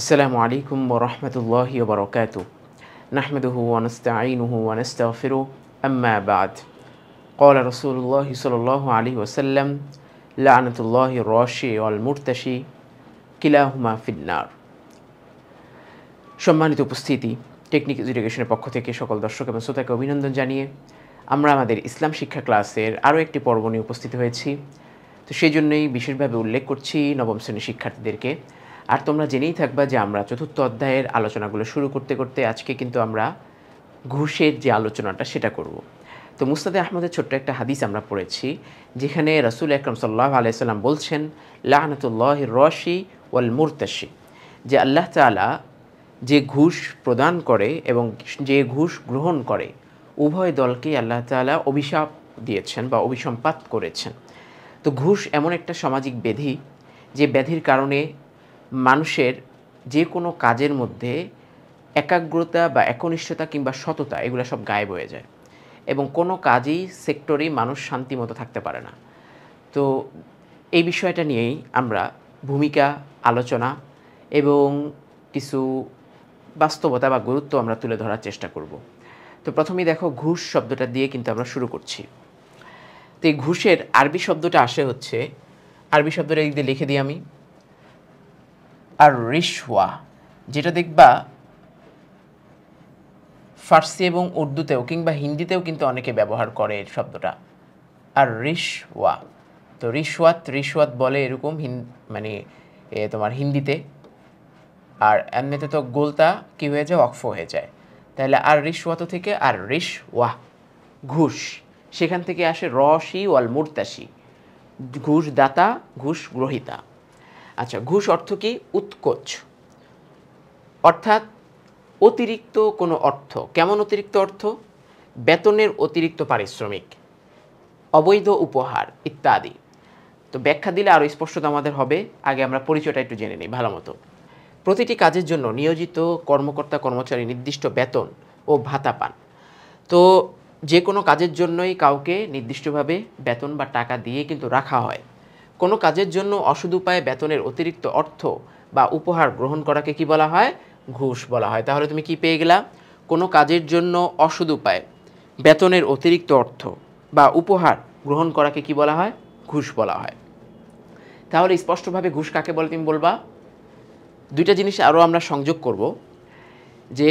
আসসালামু আলাইকুম ওরহমতুল্লাহ বরকাত নাহমেদহু ওয়ানস্তাইনুহু ওয়ানস্তাগফিরু আম্মা বাদ قال رسول الله صلى الله عليه وسلم لعنة الله الراشي والمرتشي كلاهما في النار সম্মানিত উপস্থিতি টেকনিক এডুকেশনের পক্ষ থেকে সকল দর্শক এবং শ্রোতাকে অভিনন্দন জানিয়ে আমরা আমাদের ইসলাম শিক্ষা ক্লাসের আরও একটি পর্ব নিয়ে উপস্থিত হয়েছি তো সেই জন্যই বিশেষভাবে উল্লেখ করছি নবম শ্রেণীর শিক্ষার্থীদেরকে আর তোমরা জেনেই থাকবা যে আমরা চতুর্থ অধ্যায়ের আলোচনাগুলো শুরু করতে করতে আজকে কিন্তু আমরা ঘুষের যে আলোচনাটা সেটা করব তো মুস্তাদে আহমদের ছোট্ট একটা হাদিস আমরা পড়েছি যেখানে রাসুল একরম সাল্লাহ আলাইসাল্লাম বলছেন লাহনাতুল্লাহ রশি ওয়াল মুরতাসি যে আল্লাহ তালা যে ঘুষ প্রদান করে এবং যে ঘুষ গ্রহণ করে উভয় দলকে আল্লাহ তালা অভিশাপ দিয়েছেন বা অভিসম্পাত করেছেন তো ঘুষ এমন একটা সামাজিক ব্যাধি যে ব্যাধির কারণে মানুষের যে কোনো কাজের মধ্যে একাগ্রতা বা একনিষ্ঠতা কিংবা সততা এগুলো সব গায়েব হয়ে যায় এবং কোনো কাজই সেক্টরেই মানুষ শান্তিমতো থাকতে পারে না তো এই বিষয়টা নিয়েই আমরা ভূমিকা আলোচনা এবং কিছু বাস্তবতা বা গুরুত্ব আমরা তুলে ধরার চেষ্টা করব তো প্রথমেই দেখো ঘুষ শব্দটা দিয়ে কিন্তু আমরা শুরু করছি তো এই ঘুষের আরবি শব্দটা আসে হচ্ছে আরবি শব্দটা দিক দিয়ে লিখে দিই আমি আর রিসওয়া যেটা দেখবা ফার্সি এবং উর্দুতেও কিংবা হিন্দিতেও কিন্তু অনেকে ব্যবহার করে এর শব্দটা আর রিসওয়া তো রিসওয়াত রিসওয়াত বলে এরকম হিন মানে তোমার হিন্দিতে আর এমনিতে তো গোলতা কি হয়ে যায় অক্ফ হয়ে যায় তাহলে আর রিসওয়াত থেকে আর রিস ওয়াহ ঘুষ সেখান থেকে আসে রসি ওয়াল মুরতাসি ঘুষ দাতা ঘুষ গ্রহিতা আচ্ছা ঘুষ অর্থ কি উৎকোচ অর্থাৎ অতিরিক্ত কোনো অর্থ কেমন অতিরিক্ত অর্থ বেতনের অতিরিক্ত পারিশ্রমিক অবৈধ উপহার ইত্যাদি তো ব্যাখ্যা দিলে আরও স্পষ্টতা আমাদের হবে আগে আমরা পরিচয়টা একটু জেনে নিই ভালো মতো প্রতিটি কাজের জন্য নিয়োজিত কর্মকর্তা কর্মচারী নির্দিষ্ট বেতন ও ভাতা পান তো যে কোনো কাজের জন্যই কাউকে নির্দিষ্টভাবে বেতন বা টাকা দিয়ে কিন্তু রাখা হয় কোনো কাজের জন্য অসুদ উপায়ে বেতনের অতিরিক্ত অর্থ বা উপহার গ্রহণ করাকে কি বলা হয় ঘুষ বলা হয় তাহলে তুমি কি পেয়ে গেলা কোনো কাজের জন্য অসুদ উপায়ে বেতনের অতিরিক্ত অর্থ বা উপহার গ্রহণ করাকে কি বলা হয় ঘুষ বলা হয় তাহলে স্পষ্টভাবে ঘুষ কাকে বলে তুমি বলবা দুইটা জিনিস আরও আমরা সংযোগ করব যে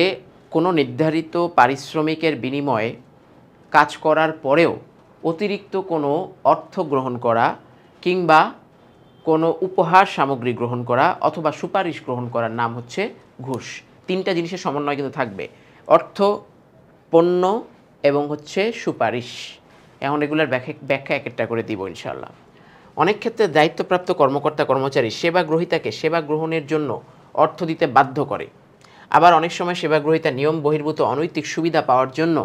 কোনো নির্ধারিত পারিশ্রমিকের বিনিময়ে কাজ করার পরেও অতিরিক্ত কোনো অর্থ গ্রহণ করা কিংবা কোনো উপহার সামগ্রী গ্রহণ করা অথবা সুপারিশ গ্রহণ করার নাম হচ্ছে ঘুষ তিনটা জিনিসের সমন্বয় কিন্তু থাকবে অর্থ পণ্য এবং হচ্ছে সুপারিশ এখন এগুলোর ব্যাখ্যা ব্যাখ্যা এক একটা করে দিব ইনশাল্লাহ অনেক ক্ষেত্রে দায়িত্বপ্রাপ্ত কর্মকর্তা কর্মচারী সেবা গ্রহীতাকে সেবা গ্রহণের জন্য অর্থ দিতে বাধ্য করে আবার অনেক সময় সেবা গ্রহীতা নিয়ম বহির্ভূত অনৈতিক সুবিধা পাওয়ার জন্য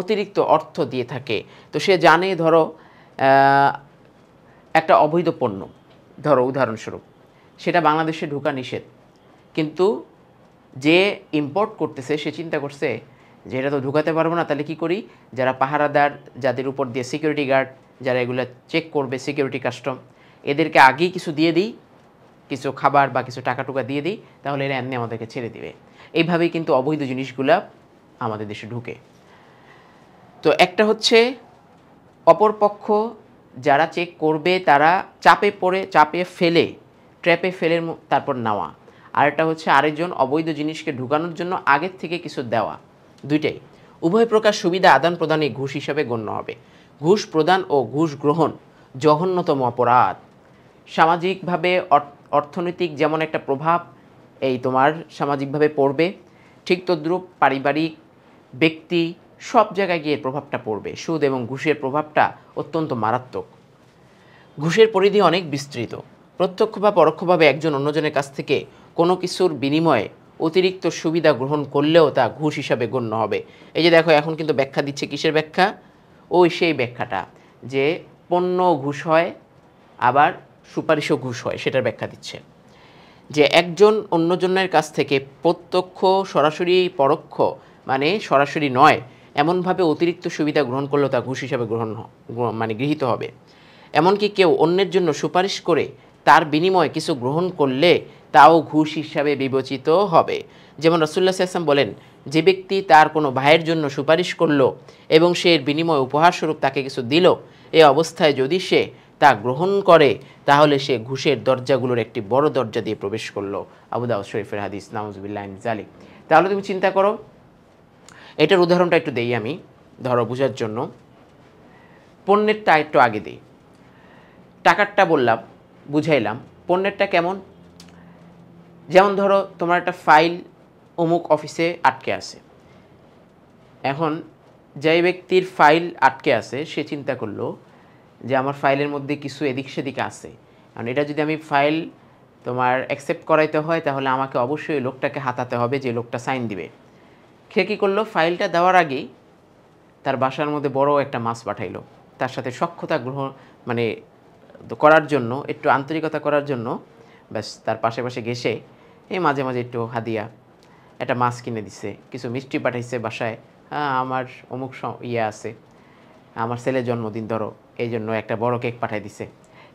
অতিরিক্ত অর্থ দিয়ে থাকে তো সে জানে ধরো একটা অবৈধ পণ্য ধরো উদাহরণস্বরূপ সেটা বাংলাদেশে ঢোকা নিষেধ কিন্তু যে ইম্পোর্ট করতেছে সে চিন্তা করছে যে এটা তো ঢুকাতে পারবো না তাহলে কি করি যারা পাহারাদার যাদের উপর দিয়ে সিকিউরিটি গার্ড যারা এগুলো চেক করবে সিকিউরিটি কাস্টম এদেরকে আগেই কিছু দিয়ে দিই কিছু খাবার বা কিছু টাকা টুকা দিয়ে দিই তাহলে এরা এমনি আমাদেরকে ছেড়ে দিবে এইভাবেই কিন্তু অবৈধ জিনিসগুলা আমাদের দেশে ঢুকে তো একটা হচ্ছে অপরপক্ষ যারা চেক করবে তারা চাপে পড়ে চাপে ফেলে ট্র্যাপে ফেলে তারপর নেওয়া আরেকটা হচ্ছে আরেকজন অবৈধ জিনিসকে ঢুকানোর জন্য আগের থেকে কিছু দেওয়া দুইটাই উভয় প্রকার সুবিধা আদান প্রদানে ঘুষ হিসাবে গণ্য হবে ঘুষ প্রদান ও ঘুষ গ্রহণ জঘন্যতম অপরাধ সামাজিকভাবে অর্থনৈতিক যেমন একটা প্রভাব এই তোমার সামাজিকভাবে পড়বে ঠিক তদ্রুপ পারিবারিক ব্যক্তি সব জায়গায় গিয়ে প্রভাবটা পড়বে সুদ এবং ঘুষের প্রভাবটা অত্যন্ত মারাত্মক ঘুষের পরিধি অনেক বিস্তৃত প্রত্যক্ষ বা পরোক্ষভাবে একজন অন্যজনের কাছ থেকে কোনো কিছুর বিনিময়ে অতিরিক্ত সুবিধা গ্রহণ করলেও তা ঘুষ হিসাবে গণ্য হবে এই যে দেখো এখন কিন্তু ব্যাখ্যা দিচ্ছে কিসের ব্যাখ্যা ওই সেই ব্যাখ্যাটা যে পণ্য ঘুষ হয় আবার সুপারিশও ঘুষ হয় সেটার ব্যাখ্যা দিচ্ছে যে একজন অন্যজনের কাছ থেকে প্রত্যক্ষ সরাসরি পরোক্ষ মানে সরাসরি নয় এমনভাবে অতিরিক্ত সুবিধা গ্রহণ করলেও তা ঘুষ হিসাবে গ্রহণ মানে গৃহীত হবে এমনকি কেউ অন্যের জন্য সুপারিশ করে তার বিনিময়ে কিছু গ্রহণ করলে তাও ঘুষ হিসাবে বিবেচিত হবে যেমন রসুল্লা সাহসাম বলেন যে ব্যক্তি তার কোনো ভাইয়ের জন্য সুপারিশ করলো এবং সে এর বিনিময়ে উপহারস্বরূপ তাকে কিছু দিল এ অবস্থায় যদি সে তা গ্রহণ করে তাহলে সে ঘুষের দরজাগুলোর একটি বড় দরজা দিয়ে প্রবেশ করলো আবুদাউ শরীফের হাদিস নামজবিল্লাহ জালিক তাহলে তুমি চিন্তা করো এটার উদাহরণটা একটু দেই আমি ধরো বোঝার জন্য পণ্যেরটা একটু আগে দিই টাকারটা বললাম বুঝাইলাম পণ্যেরটা কেমন যেমন ধরো তোমার একটা ফাইল অমুক অফিসে আটকে আছে এখন যে ব্যক্তির ফাইল আটকে আছে সে চিন্তা করলো যে আমার ফাইলের মধ্যে কিছু এদিক সেদিক আছে কারণ এটা যদি আমি ফাইল তোমার অ্যাকসেপ্ট করাইতে হয় তাহলে আমাকে অবশ্যই লোকটাকে হাতাতে হবে যে লোকটা সাইন দিবে সে কী করলো ফাইলটা দেওয়ার আগেই তার বাসার মধ্যে বড় একটা মাছ পাঠাইলো তার সাথে সক্ষতা গ্রহণ মানে করার জন্য একটু আন্তরিকতা করার জন্য ব্যাস তার পাশে পাশে গেছে এই মাঝে মাঝে একটু হাদিয়া একটা মাছ কিনে দিছে কিছু মিষ্টি পাঠাইছে বাসায় হ্যাঁ আমার অমুক ইয়ে আছে আমার ছেলের জন্মদিন ধরো এই জন্য একটা বড় কেক পাঠাই দিছে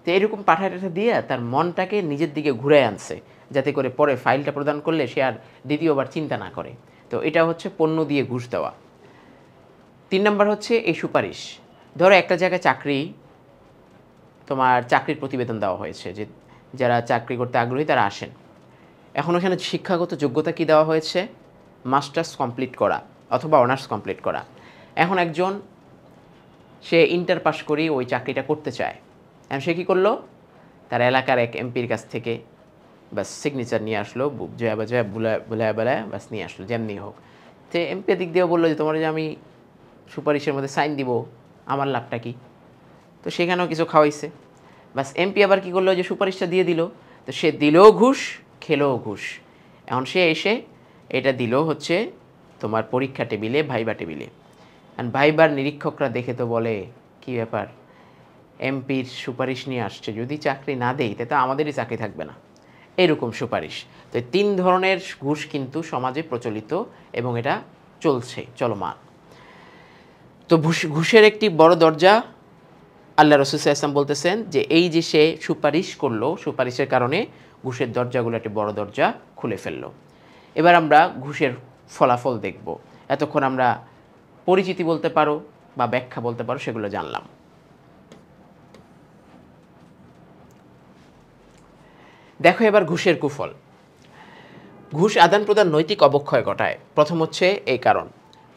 তো এরকম পাঠায় টাঠা দিয়ে তার মনটাকে নিজের দিকে ঘুরে আনছে যাতে করে পরে ফাইলটা প্রদান করলে সে আর দ্বিতীয়বার চিন্তা না করে তো এটা হচ্ছে পণ্য দিয়ে ঘুষ দেওয়া তিন নম্বর হচ্ছে এই সুপারিশ ধরো একটা জায়গায় চাকরি তোমার চাকরির প্রতিবেদন দেওয়া হয়েছে যে যারা চাকরি করতে আগ্রহী তারা আসেন এখন ওখানে শিক্ষাগত যোগ্যতা কি দেওয়া হয়েছে মাস্টার্স কমপ্লিট করা অথবা অনার্স কমপ্লিট করা এখন একজন সে ইন্টার পাস করেই ওই চাকরিটা করতে চায় এখন সে কী করলো তার এলাকার এক এমপির কাছ থেকে ব্যাস সিগনেচার নিয়ে আসলো জয়া বা জয়া বুলায় বেলায় ব্যাস নিয়ে আসলো যেমনি হোক তো এমপি দিক দিয়েও বললো যে তোমার যে আমি সুপারিশের মধ্যে সাইন দিব আমার লাভটা কি তো সেখানেও কিছু খাওয়াইছে ব্যাস এমপি আবার কি করলো যে সুপারিশটা দিয়ে দিল তো সে দিলেও ঘুষ খেলেও ঘুষ এখন সে এসে এটা দিল হচ্ছে তোমার পরীক্ষা টেবিলে ভাইবা টেবিলে কারণ ভাইবার নিরীক্ষকরা দেখে তো বলে কি ব্যাপার এমপির সুপারিশ নিয়ে আসছে যদি চাকরি না দেই তো আমাদেরই চাকরি থাকবে না এরকম সুপারিশ তো তিন ধরনের ঘুষ কিন্তু সমাজে প্রচলিত এবং এটা চলছে চলমান তো ঘুষের একটি বড় দরজা আল্লাহ রসুল ইসলাম বলতেছেন যে এই যে সে সুপারিশ করলো সুপারিশের কারণে ঘুষের দরজাগুলো একটি বড় দরজা খুলে ফেললো এবার আমরা ঘুষের ফলাফল দেখব এতক্ষণ আমরা পরিচিতি বলতে পারো বা ব্যাখ্যা বলতে পারো সেগুলো জানলাম দেখো এবার ঘুষের কুফল ঘুষ আদান প্রদান নৈতিক অবক্ষয় ঘটায় প্রথম হচ্ছে এই কারণ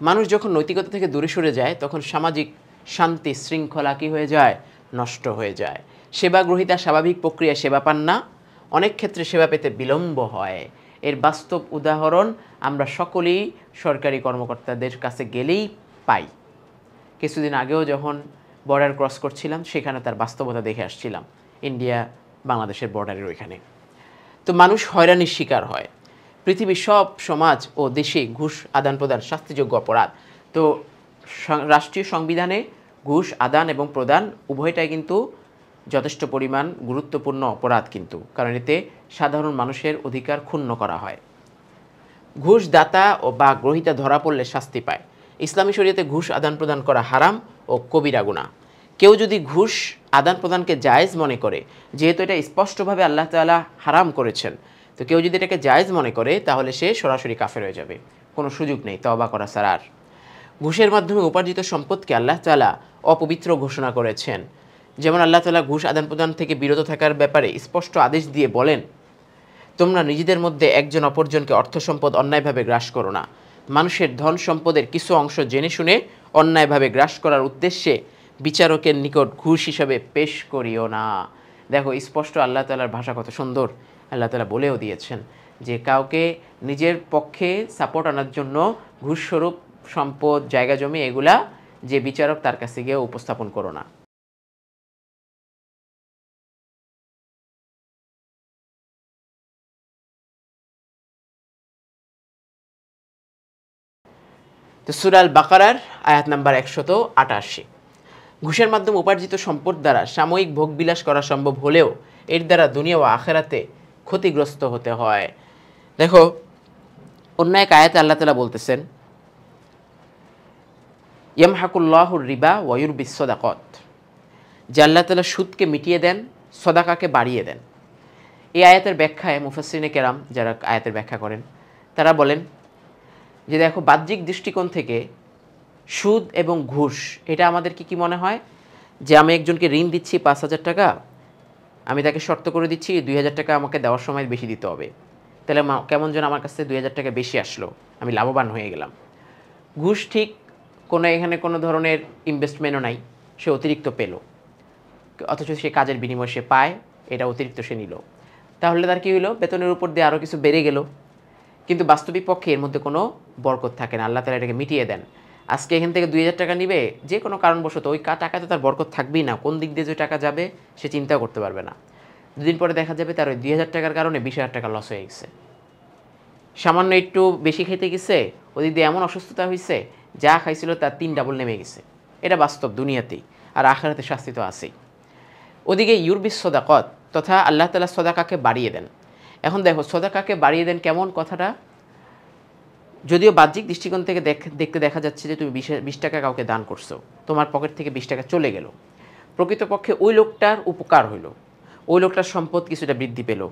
মানুষ যখন নৈতিকতা থেকে দূরে সরে যায় তখন সামাজিক শান্তি শৃঙ্খলা কী হয়ে যায় নষ্ট হয়ে যায় সেবা গ্রহিতা স্বাভাবিক প্রক্রিয়া সেবা পান না অনেক ক্ষেত্রে সেবা পেতে বিলম্ব হয় এর বাস্তব উদাহরণ আমরা সকলেই সরকারি কর্মকর্তাদের কাছে গেলেই পাই কিছুদিন আগেও যখন বর্ডার ক্রস করছিলাম সেখানে তার বাস্তবতা দেখে আসছিলাম ইন্ডিয়া বাংলাদেশের বর্ডারের ওইখানে তো মানুষ হয়রানির শিকার হয় পৃথিবীর সব সমাজ ও দেশে ঘুষ আদান প্রদান শাস্তিযোগ্য অপরাধ তো রাষ্ট্রীয় সংবিধানে ঘুষ আদান এবং প্রদান উভয়টাই কিন্তু যথেষ্ট পরিমাণ গুরুত্বপূর্ণ অপরাধ কিন্তু কারণ এতে সাধারণ মানুষের অধিকার ক্ষুণ্ণ করা হয় ঘুষ দাতা ও বা গ্রহিতা ধরা পড়লে শাস্তি পায় ইসলামী শরীয়তে ঘুষ আদান প্রদান করা হারাম ও কবিরা কেউ যদি ঘুষ আদান প্রদানকে জায়েজ মনে করে যেহেতু এটা স্পষ্টভাবে আল্লাহ তালা হারাম করেছেন তো কেউ যদি এটাকে জায়েজ মনে করে তাহলে সে সরাসরি কাফের হয়ে যাবে কোনো সুযোগ নেই তবা করা সারার আর ঘুষের মাধ্যমে উপার্জিত সম্পদকে আল্লাহ তালা অপবিত্র ঘোষণা করেছেন যেমন আল্লাহ তালা ঘুষ আদান প্রদান থেকে বিরত থাকার ব্যাপারে স্পষ্ট আদেশ দিয়ে বলেন তোমরা নিজেদের মধ্যে একজন অপরজনকে অর্থ সম্পদ অন্যায়ভাবে গ্রাস করো না মানুষের ধন সম্পদের কিছু অংশ জেনে শুনে অন্যায়ভাবে গ্রাস করার উদ্দেশ্যে বিচারকের নিকট ঘুষ হিসাবে পেশ করিও না দেখো স্পষ্ট আল্লাহ তালার ভাষা কত সুন্দর আল্লাহ তালা বলেও দিয়েছেন যে কাউকে নিজের পক্ষে সাপোর্ট আনার জন্য ঘুষস্বরূপ সম্পদ জায়গা জমি এগুলা যে বিচারক তার কাছে গিয়ে উপস্থাপন করো না তো সুরাল বাকারার আয়াত নাম্বার একশত আটাশি ঘুষের মাধ্যমে উপার্জিত সম্পদ দ্বারা সাময়িক ভোগবিলাস করা সম্ভব হলেও এর দ্বারা দুনিয়া ও আখেরাতে ক্ষতিগ্রস্ত হতে হয় দেখো অন্য এক আয়াতে আল্লাহ তালা বলতেছেন ইয়ামহাকুল্লাহুর রিবা ওয়ুর বিশ্বদাকত যে আল্লাহ তালা সুদকে মিটিয়ে দেন সদাকাকে বাড়িয়ে দেন এই আয়াতের ব্যাখ্যায় মুফাসিনে কেরাম যারা আয়াতের ব্যাখ্যা করেন তারা বলেন যে দেখো বাহ্যিক দৃষ্টিকোণ থেকে সুদ এবং ঘুষ এটা আমাদেরকে কি মনে হয় যে আমি একজনকে ঋণ দিচ্ছি পাঁচ হাজার টাকা আমি তাকে শর্ত করে দিচ্ছি দুই হাজার টাকা আমাকে দেওয়ার সময় বেশি দিতে হবে তাহলে কেমন যেন আমার কাছে দুই হাজার টাকা বেশি আসলো আমি লাভবান হয়ে গেলাম ঘুষ ঠিক কোনো এখানে কোনো ধরনের ইনভেস্টমেন্টও নাই সে অতিরিক্ত পেল অথচ সে কাজের বিনিময়ে সে পায় এটা অতিরিক্ত সে নিল তাহলে তার কী হলো বেতনের উপর দিয়ে আরও কিছু বেড়ে গেল কিন্তু বাস্তবিক পক্ষে এর মধ্যে কোনো বরকত থাকে না আল্লাহ তালা এটাকে মিটিয়ে দেন আজকে এখান থেকে দুই টাকা নিবে যে কোনো কারণবশত ওই টাকাতে তার বরকত থাকবেই না কোন দিক দিয়ে যে টাকা যাবে সে চিন্তা করতে পারবে না দুদিন পরে দেখা যাবে তার ওই দুই হাজার টাকার কারণে বিশ হাজার টাকা লস হয়ে গেছে সামান্য একটু বেশি খেতে গেছে ও দিদি এমন অসুস্থতা হয়েছে যা খাইছিল তার তিন ডাবল নেমে গেছে এটা বাস্তব দুনিয়াতেই আর আখেরাতে শাস্তি তো আছেই ওদিকে ইউরবিস সদাকত তথা আল্লাহ তালা সদাকাকে বাড়িয়ে দেন এখন দেখো সদাকাকে বাড়িয়ে দেন কেমন কথাটা যদিও বাহ্যিক দৃষ্টিকোণ থেকে দেখতে দেখা যাচ্ছে যে তুমি বিশ টাকা কাউকে দান করছো তোমার পকেট থেকে বিশ টাকা চলে গেল প্রকৃতপক্ষে ওই লোকটার উপকার হইল ওই লোকটার সম্পদ কিছুটা বৃদ্ধি পেল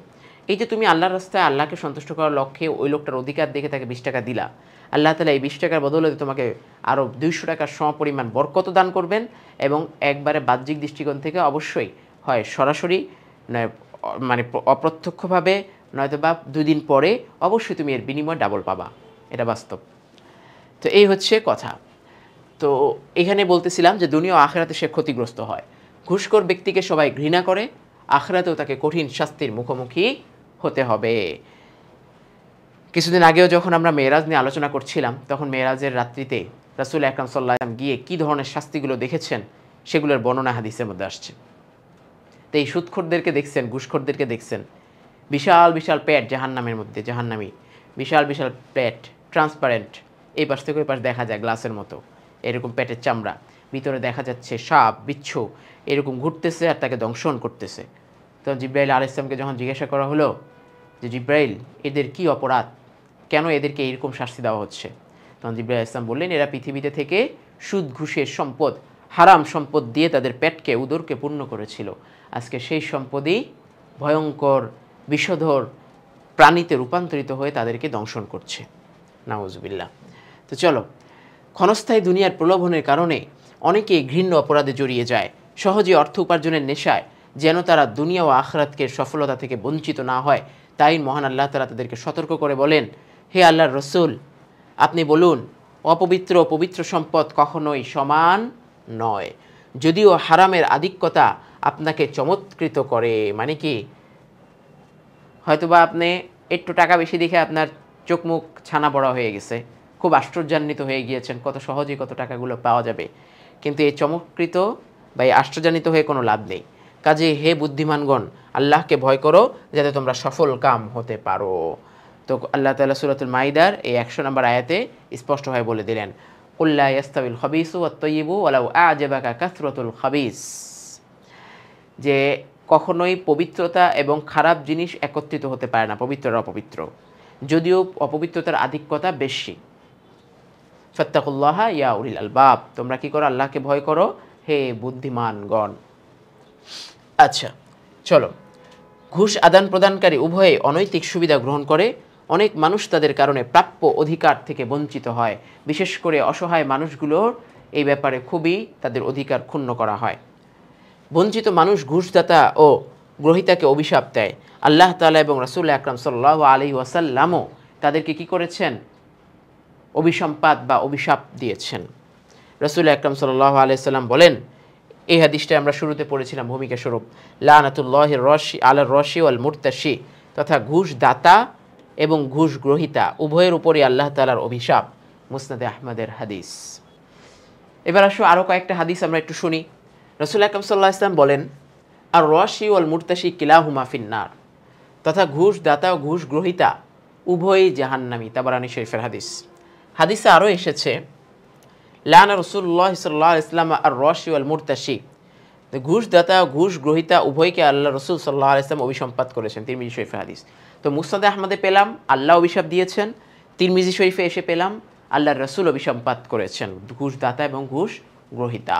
এই যে তুমি আল্লাহর রাস্তায় আল্লাহকে সন্তুষ্ট করার লক্ষ্যে ওই লোকটার অধিকার দেখে তাকে বিশ টাকা দিলা আল্লাহ তালা এই বিশ টাকার বদলে তোমাকে আরও দুইশো টাকার সমপরিমাণ বরকত দান করবেন এবং একবারে বাহ্যিক দৃষ্টিকোণ থেকে অবশ্যই হয় সরাসরি মানে অপ্রত্যক্ষভাবে নয়তো বা দুদিন পরে অবশ্যই তুমি এর বিনিময় ডাবল পাবা এটা বাস্তব তো এই হচ্ছে কথা তো এখানে বলতেছিলাম যে দুনিয়া আখেরাতে সে ক্ষতিগ্রস্ত হয় ঘুষখোর ব্যক্তিকে সবাই ঘৃণা করে আখরাতেও তাকে কঠিন শাস্তির মুখোমুখি হতে হবে কিছুদিন আগেও যখন আমরা মেয়েরাজ নিয়ে আলোচনা করছিলাম তখন মেয়েরাজের রাত্রিতে রাসুল আকরাম সাল্লাম গিয়ে কি ধরনের শাস্তিগুলো দেখেছেন সেগুলোর বর্ণনা হাদিসের মধ্যে আসছে তো এই সুৎখোরদেরকে দেখছেন ঘুষখোরদেরকে দেখছেন বিশাল বিশাল প্যাট জাহান্নামের মধ্যে জাহান্নামি বিশাল বিশাল প্যাট ট্রান্সপারেন্ট এই পাশ থেকে ওই পাশ দেখা যায় গ্লাসের মতো এরকম পেটের চামড়া ভিতরে দেখা যাচ্ছে সাপ বিচ্ছু এরকম ঘুরতেছে আর তাকে দংশন করতেছে তখন জিব্রাইল আল ইসলামকে যখন জিজ্ঞাসা করা হলো যে জিব্রাইল এদের কি অপরাধ কেন এদেরকে এরকম শাস্তি দেওয়া হচ্ছে তখন জিব্রাইল ইসলাম বললেন এরা পৃথিবীতে থেকে সুদ ঘুষের সম্পদ হারাম সম্পদ দিয়ে তাদের পেটকে উদরকে পূর্ণ করেছিল আজকে সেই সম্পদেই ভয়ঙ্কর বিষধর প্রাণীতে রূপান্তরিত হয়ে তাদেরকে দংশন করছে নাউজবিল্লা তো চলো ক্ষণস্থায়ী দুনিয়ার প্রলোভনের কারণে অনেকে ঘৃণ্য অপরাধে জড়িয়ে যায় সহজে অর্থ উপার্জনের নেশায় যেন তারা দুনিয়া ও আখরাতকে সফলতা থেকে বঞ্চিত না হয় তাই মহান আল্লাহ তারা তাদেরকে সতর্ক করে বলেন হে আল্লাহর রসুল আপনি বলুন অপবিত্র পবিত্র সম্পদ কখনোই সমান নয় যদিও হারামের আধিক্যতা আপনাকে চমৎকৃত করে মানে কি হয়তোবা আপনি একটু টাকা বেশি দেখে আপনার চোখমুখ ছানা বড়া হয়ে গেছে খুব আশ্চর্যান্বিত হয়ে গিয়েছেন কত সহজেই কত টাকাগুলো পাওয়া যাবে কিন্তু এই চমকৃত বা এই আশ্চর্যান্বিত হয়ে কোনো লাভ নেই কাজে হে বুদ্ধিমানগণ আল্লাহকে ভয় করো যাতে তোমরা সফল কাম হতে পারো তো আল্লাহ তালা সুরাতুল মাইদার এই একশো নম্বর আয়াতে স্পষ্টভাবে বলে দিলেন উল্লা ও হবিসু আলাউ ওলাউ আজেবাকা কাসরতুল হবিস যে কখনোই পবিত্রতা এবং খারাপ জিনিস একত্রিত হতে পারে না পবিত্র অপবিত্র যদিও অপবিত্রতার আধিক্যতা বেশি সত্তাকুল্লাহা ইয়া উলিল আলবাব তোমরা কি করো আল্লাহকে ভয় করো হে বুদ্ধিমান গণ আচ্ছা চলো ঘুষ আদান প্রদানকারী উভয়ে অনৈতিক সুবিধা গ্রহণ করে অনেক মানুষ তাদের কারণে প্রাপ্য অধিকার থেকে বঞ্চিত হয় বিশেষ করে অসহায় মানুষগুলোর এই ব্যাপারে খুবই তাদের অধিকার ক্ষুণ্ণ করা হয় বঞ্চিত মানুষ ঘুষদাতা ও গ্রহিতাকে অভিশাপ দেয় আল্লাহ তালা এবং রাসুল আকরাম সাল্লাহ আলি ওয়াসাল্লামও তাদেরকে কি করেছেন অভিসম্পাদ বা অভিশাপ দিয়েছেন রসুল আকরাম সাল্লাহ আলাইসাল্লাম বলেন এই হাদিসটা আমরা শুরুতে পড়েছিলাম ভূমিকা স্বরূপ লানাতুল্লাহ রশি আল রশি আল মুরতাশি তথা ঘুষ দাতা এবং ঘুষ গ্রহিতা উভয়ের উপরই আল্লাহ তালার অভিশাপ মুসনাদে আহমদের হাদিস এবার আসো আরও কয়েকটা হাদিস আমরা একটু শুনি রসুল আকরম সাল্লাহ ইসলাম বলেন আর রশি ওয়াল মুরতাসি কিলা ফিন্নার তথা ঘুষ দাতা ও ঘুষ গ্রহিতা উভয়ই জাহান্নামি তাবারানি শরীফের হাদিস হাদিসে আরও এসেছে লানা রসুল্লাহ সাল্লাহ ইসলাম আর রশি ওয়াল মুরতাসি ঘুষদাতা ঘুষ গ্রহিতা উভয়কে আল্লাহ রসুল সাল্লাহ ইসলাম অভিসম্পাত করেছেন তিরমিজি শরীফের হাদিস তো মুস্তাদ আহমদে পেলাম আল্লাহ অভিশাপ দিয়েছেন তিরমিজি শরীফে এসে পেলাম আল্লাহ রসুল অভিসম্পাত করেছেন ঘুষদাতা এবং ঘুষ গ্রহিতা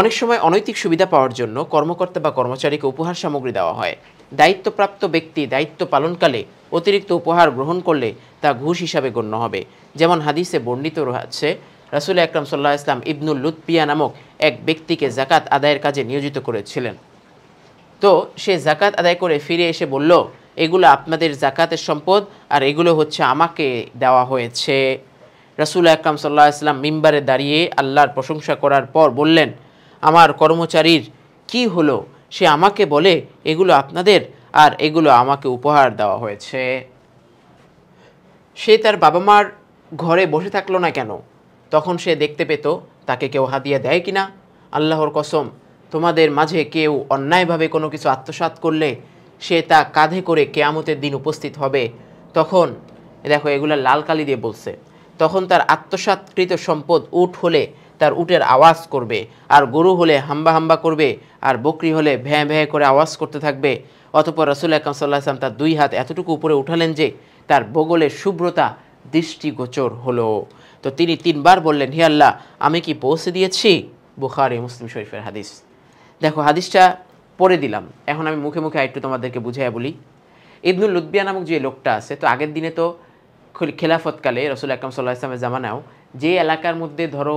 অনেক সময় অনৈতিক সুবিধা পাওয়ার জন্য কর্মকর্তা বা কর্মচারীকে উপহার সামগ্রী দেওয়া হয় দায়িত্বপ্রাপ্ত ব্যক্তি দায়িত্ব পালনকালে অতিরিক্ত উপহার গ্রহণ করলে তা ঘুষ হিসাবে গণ্য হবে যেমন হাদিসে বর্ণিত রয়েছে রাসুল আকরাম সাল্লাহ ইসলাম ইবনুল লুৎপিয়া নামক এক ব্যক্তিকে জাকাত আদায়ের কাজে নিয়োজিত করেছিলেন তো সে জাকাত আদায় করে ফিরে এসে বলল এগুলো আপনাদের জাকাতের সম্পদ আর এগুলো হচ্ছে আমাকে দেওয়া হয়েছে রাসুল আকরাম সাল্লাহ ইসলাম মিম্বারে দাঁড়িয়ে আল্লাহর প্রশংসা করার পর বললেন আমার কর্মচারীর কি হলো সে আমাকে বলে এগুলো আপনাদের আর এগুলো আমাকে উপহার দেওয়া হয়েছে সে তার বাবা মার ঘরে বসে থাকলো না কেন তখন সে দেখতে পেত তাকে কেউ হাতিয়া দেয় কিনা আল্লাহর কসম তোমাদের মাঝে কেউ অন্যায়ভাবে কোনো কিছু আত্মসাত করলে সে তা কাঁধে করে কেয়ামতের দিন উপস্থিত হবে তখন দেখো এগুলো লাল কালি দিয়ে বলছে তখন তার আত্মসাতকৃত সম্পদ উঠ হলে তার উটের আওয়াজ করবে আর গরু হলে হাম্বা হাম্বা করবে আর বকরি হলে ভ্যাঁ ভ্যাঁ করে আওয়াজ করতে থাকবে অতপর রসুল আকাম সাল্লাহ আসলাম তার দুই হাত এতটুকু উপরে উঠালেন যে তার বগলের শুভ্রতা দৃষ্টিগোচর হলো তো তিনি তিনবার বললেন হে আল্লাহ আমি কি পৌঁছে দিয়েছি বুখারি মুসলিম শরীফের হাদিস দেখো হাদিসটা পরে দিলাম এখন আমি মুখে মুখে একটু তোমাদেরকে বুঝাই বলি ইবনুল লুদ্বিয়া নামক যে লোকটা আছে তো আগের দিনে তো খেলাফতকালে রসুল আকরাম সাল্লাহ ইসলামের জামানাও যে এলাকার মধ্যে ধরো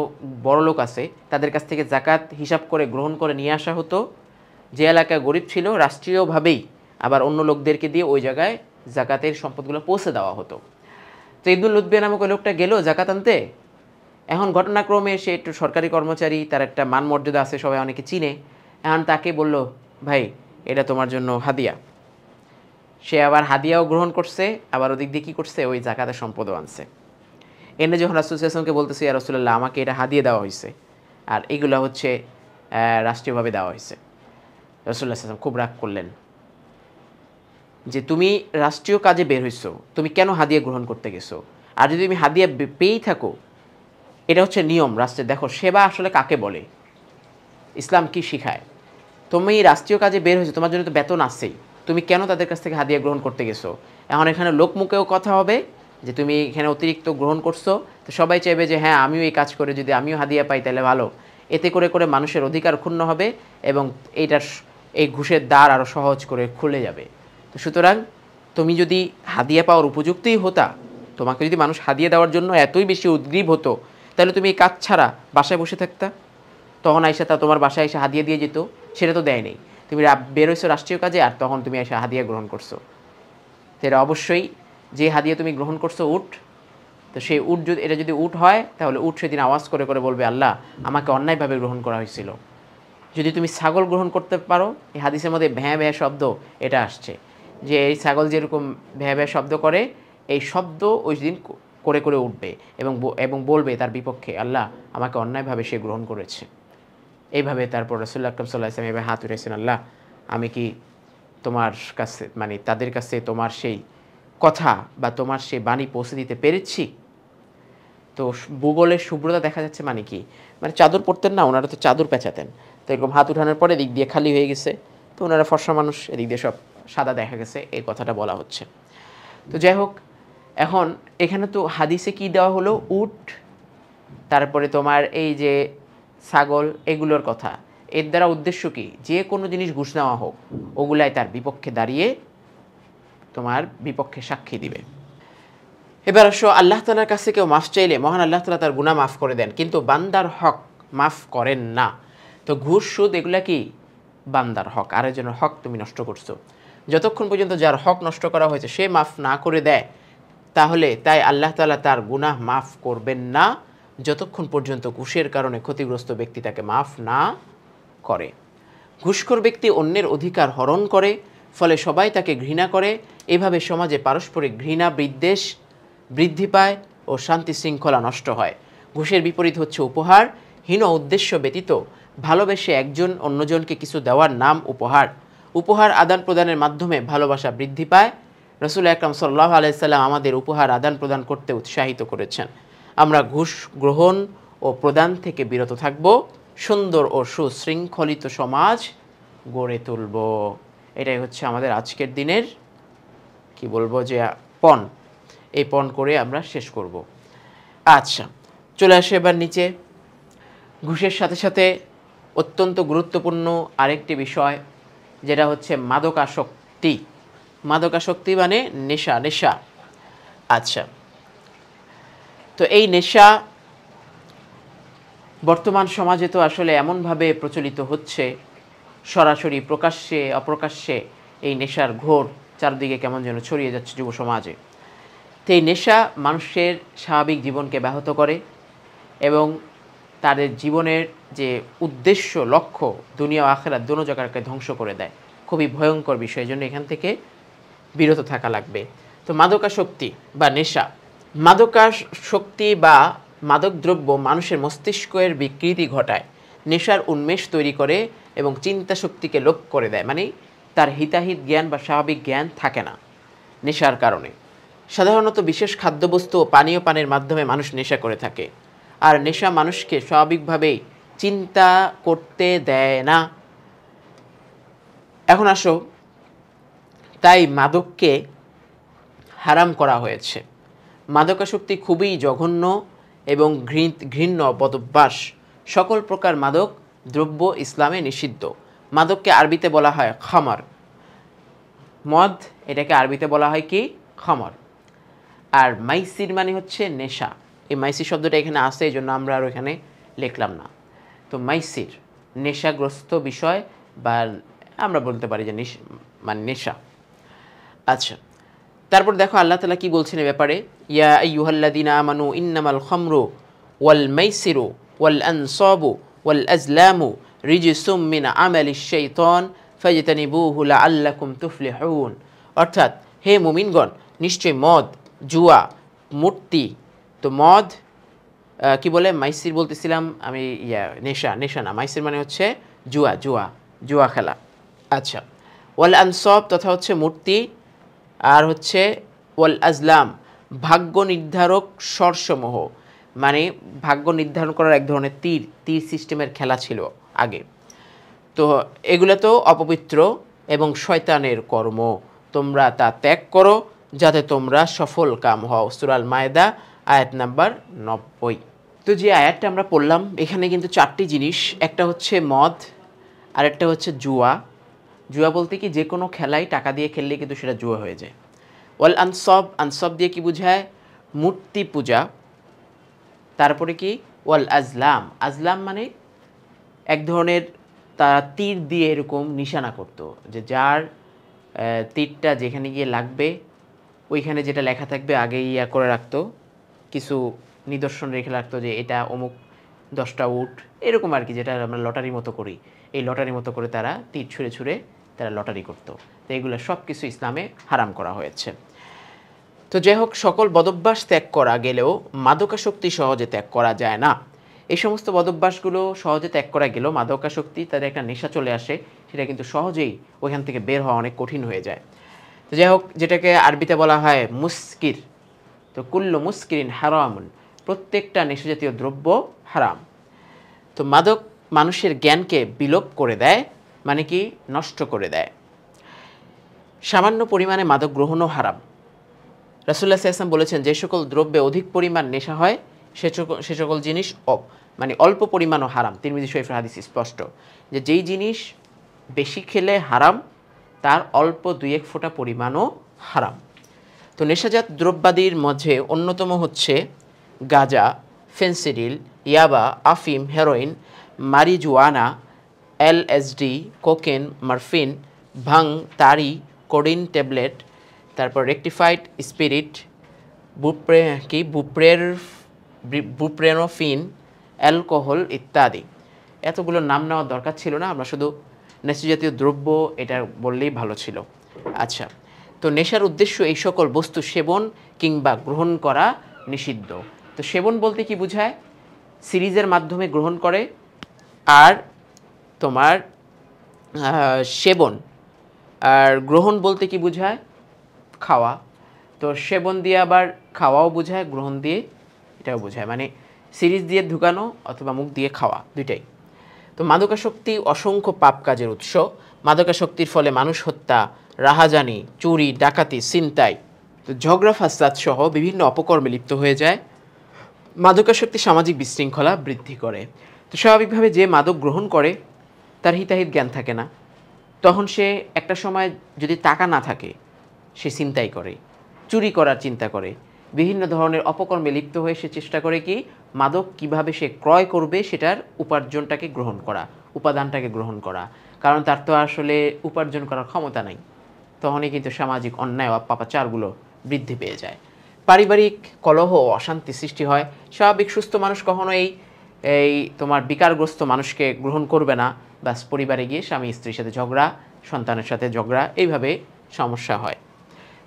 লোক আছে তাদের কাছ থেকে জাকাত হিসাব করে গ্রহণ করে নিয়ে আসা হতো যে এলাকা গরিব ছিল রাষ্ট্রীয়ভাবেই আবার অন্য লোকদেরকে দিয়ে ওই জায়গায় জাকাতের সম্পদগুলো পৌঁছে দেওয়া হতো তো ইদুল লুদ্বে নামক ওই লোকটা গেল জাকাত আনতে এখন ঘটনাক্রমে সে একটু সরকারি কর্মচারী তার একটা মান মর্যাদা আছে সবাই অনেকে চিনে এখন তাকে বলল ভাই এটা তোমার জন্য হাদিয়া সে আবার হাদিয়াও গ্রহণ করছে আবার ওদিক দিয়ে কী করছে ওই জাকাতের সম্পদও আনছে এনে যখন রাসুল সাল্লামকে বলতেছে ইয়া রসুল্লাহ আমাকে এটা হাদিয়ে দেওয়া হয়েছে আর এগুলো হচ্ছে রাষ্ট্রীয়ভাবে দেওয়া হয়েছে রসুল্লাহ সাল্লাম খুব রাগ করলেন যে তুমি রাষ্ট্রীয় কাজে বের হয়েছো তুমি কেন হাদিয়া গ্রহণ করতে গেছো আর যদি তুমি হাদিয়া পেয়েই থাকো এটা হচ্ছে নিয়ম রাষ্ট্রে দেখো সেবা আসলে কাকে বলে ইসলাম কি শিখায় তুমি রাষ্ট্রীয় কাজে বের হয়েছো তোমার জন্য তো বেতন আছেই তুমি কেন তাদের কাছ থেকে হাদিয়া গ্রহণ করতে গেছো এখন এখানে লোকমুখেও কথা হবে যে তুমি এখানে অতিরিক্ত গ্রহণ করছো তো সবাই চাইবে যে হ্যাঁ আমিও এই কাজ করে যদি আমিও হাদিয়া পাই তাহলে ভালো এতে করে করে মানুষের অধিকার ক্ষুণ্ণ হবে এবং এইটার এই ঘুষের দ্বার আরও সহজ করে খুলে যাবে তো সুতরাং তুমি যদি হাদিয়া পাওয়ার উপযুক্তই হতা তোমাকে যদি মানুষ হাদিয়া দেওয়ার জন্য এতই বেশি উদ্গ্রীব হতো তাহলে তুমি এই কাজ ছাড়া বাসায় বসে থাকতা তখন আইসা তা তোমার বাসায় এসে হাদিয়া দিয়ে যেত সেটা তো দেয় নেই তুমি বেরোইছো রাষ্ট্রীয় কাজে আর তখন তুমি এসে হাদিয়া গ্রহণ করছো সেটা অবশ্যই যে হাদিয়া তুমি গ্রহণ করছো উট তো সেই উট যদি এটা যদি উট হয় তাহলে উঠ সেদিন আওয়াজ করে করে বলবে আল্লাহ আমাকে অন্যায়ভাবে গ্রহণ করা হয়েছিল যদি তুমি ছাগল গ্রহণ করতে পারো এই হাদিসের মধ্যে ভ্যাঁ ভ্যাঁ শব্দ এটা আসছে যে এই ছাগল যেরকম ভ্যাঁ ভ্যাঁ শব্দ করে এই শব্দ ওই দিন করে করে উঠবে এবং এবং বলবে তার বিপক্ষে আল্লাহ আমাকে অন্যায়ভাবে সে গ্রহণ করেছে এইভাবে তারপর রসুল্লা আকরম সাল্লাহ ইসলাম এভাবে হাত উঠেছেন আল্লাহ আমি কি তোমার কাছে মানে তাদের কাছে তোমার সেই কথা বা তোমার সে বাণী পৌঁছে দিতে পেরেছি তো ভূগোলের শুভ্রতা দেখা যাচ্ছে মানে কি মানে চাদর পরতেন না ওনারা তো চাদর পেঁচাতেন তো এরকম হাত উঠানোর পরে এদিক দিয়ে খালি হয়ে গেছে তো ওনারা ফর্সা মানুষ এদিক দিয়ে সব সাদা দেখা গেছে এই কথাটা বলা হচ্ছে তো যাই হোক এখন এখানে তো হাদিসে কি দেওয়া হলো উট তারপরে তোমার এই যে ছাগল এগুলোর কথা এর দ্বারা উদ্দেশ্য কি যে কোনো জিনিস ঘুষ নেওয়া হোক ওগুলাই তার বিপক্ষে দাঁড়িয়ে তোমার বিপক্ষে সাক্ষী দিবে এবার আসো আল্লাহ তালার কাছে কেউ মাফ চাইলে মহান আল্লাহ তালা তার গুণা মাফ করে দেন কিন্তু বান্দার হক মাফ করেন না তো ঘুষ সুদ এগুলা কি বান্দার হক আর একজনের হক তুমি নষ্ট করছো যতক্ষণ পর্যন্ত যার হক নষ্ট করা হয়েছে সে মাফ না করে দেয় তাহলে তাই আল্লাহ তালা তার গুনাহ মাফ করবেন না যতক্ষণ পর্যন্ত ঘুষের কারণে ক্ষতিগ্রস্ত ব্যক্তি তাকে মাফ না করে ঘুষখোর ব্যক্তি অন্যের অধিকার হরণ করে ফলে সবাই তাকে ঘৃণা করে এভাবে সমাজে পারস্পরিক ঘৃণা বিদ্বেষ বৃদ্ধি পায় ও শান্তি শৃঙ্খলা নষ্ট হয় ঘুষের বিপরীত হচ্ছে উপহার হীন উদ্দেশ্য ব্যতীত ভালোবেসে একজন অন্যজনকে কিছু দেওয়ার নাম উপহার উপহার আদান প্রদানের মাধ্যমে ভালোবাসা বৃদ্ধি পায় রসুল আকরাম সাল্লাহ আলাইসাল্লাম আমাদের উপহার আদান প্রদান করতে উৎসাহিত করেছেন আমরা ঘুষ গ্রহণ ও প্রদান থেকে বিরত থাকব সুন্দর ও সুশৃঙ্খলিত সমাজ গড়ে তুলব এটাই হচ্ছে আমাদের আজকের দিনের কি বলবো যে পণ এই পণ করে আমরা শেষ করব আচ্ছা চলে আসে এবার নিচে ঘুষের সাথে সাথে অত্যন্ত গুরুত্বপূর্ণ আরেকটি বিষয় যেটা হচ্ছে মাদকাসক্তি মাদকাসক্তি মানে নেশা নেশা আচ্ছা তো এই নেশা বর্তমান সমাজে তো আসলে এমনভাবে প্রচলিত হচ্ছে সরাসরি প্রকাশ্যে অপ্রকাশ্যে এই নেশার ঘোর চারদিকে কেমন যেন ছড়িয়ে যাচ্ছে যুব সমাজে তো এই নেশা মানুষের স্বাভাবিক জীবনকে ব্যাহত করে এবং তাদের জীবনের যে উদ্দেশ্য লক্ষ্য দুনিয়া আখেরা দোনো জায়গাকে ধ্বংস করে দেয় খুবই ভয়ঙ্কর বিষয় জন্য এখান থেকে বিরত থাকা লাগবে তো মাদকাশক্তি বা নেশা মাদকাশক্তি বা মাদকদ্রব্য মানুষের মস্তিষ্কের বিকৃতি ঘটায় নেশার উন্মেষ তৈরি করে এবং চিন্তা শক্তিকে লোপ করে দেয় মানে তার হিতাহিত জ্ঞান বা স্বাভাবিক জ্ঞান থাকে না নেশার কারণে সাধারণত বিশেষ খাদ্যবস্তু ও পানীয় পানের মাধ্যমে মানুষ নেশা করে থাকে আর নেশা মানুষকে স্বাভাবিকভাবেই চিন্তা করতে দেয় না এখন আসো তাই মাদককে হারাম করা হয়েছে মাদকাসক্তি খুবই জঘন্য এবং ঘৃণ ঘৃণ্য বদভ্যাস সকল প্রকার মাদক দ্রব্য ইসলামে নিষিদ্ধ মাদককে আরবিতে বলা হয় খামার মদ এটাকে আরবিতে বলা হয় কি খামার আর মাইসির মানে হচ্ছে নেশা এই মাইসির শব্দটা এখানে আসে এই জন্য আমরা আর ওইখানে লিখলাম না তো মাইসির নেশাগ্রস্ত বিষয় বা আমরা বলতে পারি যে মানে নেশা আচ্ছা তারপর দেখো আল্লাহ তালা কি বলছেন এ ব্যাপারে ইয়া ইউহাল্লাদিনা আমানু ইন্নামাল খমরো ওয়াল মাইসিরু ওয়াল আনসবু ওয়াল আজলামু রিজিসুম মিন আমাল শৈতন ফাজতানিবুহুলা আল্লাকুম তুফলিহুন অর্থাৎ হে মুমিনগণ নিশ্চয় মদ জুয়া মূর্তি তো মদ কি বলে মাইসির বলতেছিলাম আমি ইয়া নেশা নেশা না মাইসির মানে হচ্ছে জুয়া জুয়া জুয়া খেলা আচ্ছা ওয়াল আনসব তথা হচ্ছে মূর্তি আর হচ্ছে ওয়াল আজলাম ভাগ্য নির্ধারক স্বরসমূহ মানে ভাগ্য নির্ধারণ করার এক ধরনের তীর তীর সিস্টেমের খেলা ছিল আগে তো এগুলো তো অপবিত্র এবং শয়তানের কর্ম তোমরা তা ত্যাগ করো যাতে তোমরা সফল কাম হও সুরাল মায়দা আয়াত নাম্বার নব্বই তো যে আয়াতটা আমরা পড়লাম এখানে কিন্তু চারটি জিনিস একটা হচ্ছে মদ আরেকটা হচ্ছে জুয়া জুয়া বলতে কি যে কোনো খেলায় টাকা দিয়ে খেললে কিন্তু সেটা জুয়া হয়ে যায় ওয়াল আনসব আনসব দিয়ে কি বোঝায় মূর্তি পূজা তারপরে কি ওয়াল আজলাম আজলাম মানে এক ধরনের তারা তীর দিয়ে এরকম নিশানা করত যে যার তীরটা যেখানে গিয়ে লাগবে ওইখানে যেটা লেখা থাকবে আগে ইয়া করে রাখতো কিছু নিদর্শন রেখে রাখতো যে এটা অমুক দশটা উঠ এরকম আর কি যেটা আমরা লটারি মতো করি এই লটারি মতো করে তারা তীর ছুঁড়ে ছুঁড়ে তারা লটারি করতো তো এগুলো সব কিছু ইসলামে হারাম করা হয়েছে তো যাই হোক সকল বদভ্যাস ত্যাগ করা গেলেও মাদকাশক্তি সহজে ত্যাগ করা যায় না এই সমস্ত বদভ্যাসগুলো সহজে ত্যাগ করা গেলেও মাদকাশক্তি তাদের একটা নেশা চলে আসে সেটা কিন্তু সহজেই ওইখান থেকে বের হওয়া অনেক কঠিন হয়ে যায় তো যাই হোক যেটাকে আরবিতে বলা হয় মুস্কির তো কুল্ল মুস্কিরিন হারামুন প্রত্যেকটা নেশা জাতীয় দ্রব্য হারাম তো মাদক মানুষের জ্ঞানকে বিলোপ করে দেয় মানে কি নষ্ট করে দেয় সামান্য পরিমাণে মাদক গ্রহণও হারাম রাসুল্লাহ সাইসলাম বলেছেন যে সকল দ্রব্যে অধিক পরিমাণ নেশা হয় সে সে সকল জিনিস মানে অল্প পরিমাণও হারাম তিরমিজি শরীফ হাদিস স্পষ্ট যে যেই জিনিস বেশি খেলে হারাম তার অল্প দুই এক ফোঁটা পরিমাণও হারাম তো নেশাজাত দ্রব্যাদির মধ্যে অন্যতম হচ্ছে গাজা ফেন্সিডিল ইয়াবা আফিম heroin marijuana LSD cocaine morphine ভাং তারি কোডিন ট্যাবলেট তারপর রেক্টিফাইড স্পিরিট বুপ্রে কি বুপ্রের বুপ্রেনোফিন অ্যালকোহল ইত্যাদি এতগুলো নাম নেওয়ার দরকার ছিল না আমরা শুধু নেশাজাতীয় দ্রব্য এটা বললেই ভালো ছিল আচ্ছা তো নেশার উদ্দেশ্য এই সকল বস্তু সেবন কিংবা গ্রহণ করা নিষিদ্ধ তো সেবন বলতে কি বুঝায় সিরিজের মাধ্যমে গ্রহণ করে আর তোমার সেবন আর গ্রহণ বলতে কি বুঝায় খাওয়া তো সেবন দিয়ে আবার খাওয়াও বোঝায় গ্রহণ দিয়ে এটাও বোঝায় মানে সিরিজ দিয়ে ঢুকানো অথবা মুখ দিয়ে খাওয়া দুইটাই তো মাদকাশক্তি অসংখ্য পাপ কাজের উৎস মাদকাশক্তির ফলে মানুষ হত্যা রাহাজানি চুরি ডাকাতি ছিনতাই তো ঝগড়া ফাসাদ সহ বিভিন্ন অপকর্মে লিপ্ত হয়ে যায় মাদকাশক্তি সামাজিক বিশৃঙ্খলা বৃদ্ধি করে তো স্বাভাবিকভাবে যে মাদক গ্রহণ করে তার হিতাহিত জ্ঞান থাকে না তখন সে একটা সময় যদি টাকা না থাকে সে চিন্তাই করে চুরি করার চিন্তা করে বিভিন্ন ধরনের অপকর্মে লিপ্ত হয়ে সে চেষ্টা করে কি মাদক কিভাবে সে ক্রয় করবে সেটার উপার্জনটাকে গ্রহণ করা উপাদানটাকে গ্রহণ করা কারণ তার তো আসলে উপার্জন করার ক্ষমতা নাই তখনই কিন্তু সামাজিক অন্যায় বা পাপাচারগুলো বৃদ্ধি পেয়ে যায় পারিবারিক কলহ ও অশান্তি সৃষ্টি হয় স্বাভাবিক সুস্থ মানুষ কখনো এই এই তোমার বিকারগ্রস্ত মানুষকে গ্রহণ করবে না ব্যাস পরিবারে গিয়ে স্বামী স্ত্রীর সাথে ঝগড়া সন্তানের সাথে ঝগড়া এইভাবে সমস্যা হয়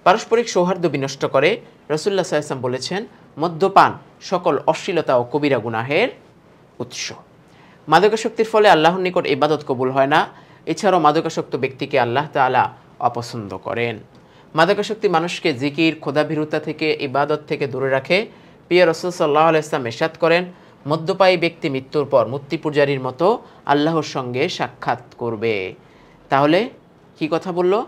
পারস্পরিক সৌহার্দ্য বিনষ্ট করে রসুল্লা সাল্লাম বলেছেন মদ্যপান সকল অশ্লীলতা ও কবিরা গুনাহের উৎস মাদকাসক্তির ফলে আল্লাহর নিকট ইবাদত কবুল হয় না এছাড়াও মাদকাসক্ত ব্যক্তিকে আল্লাহ তালা অপছন্দ করেন মাদকাসক্তি মানুষকে জিকির ক্ষোধাভীরুতা থেকে ইবাদত থেকে দূরে রাখে পিয়া রসুল সাল্লাহ ইসলাম এসাদ করেন মদ্যপায়ী ব্যক্তি মৃত্যুর পর মূর্তি পূজারীর মতো আল্লাহর সঙ্গে সাক্ষাৎ করবে তাহলে কি কথা বললো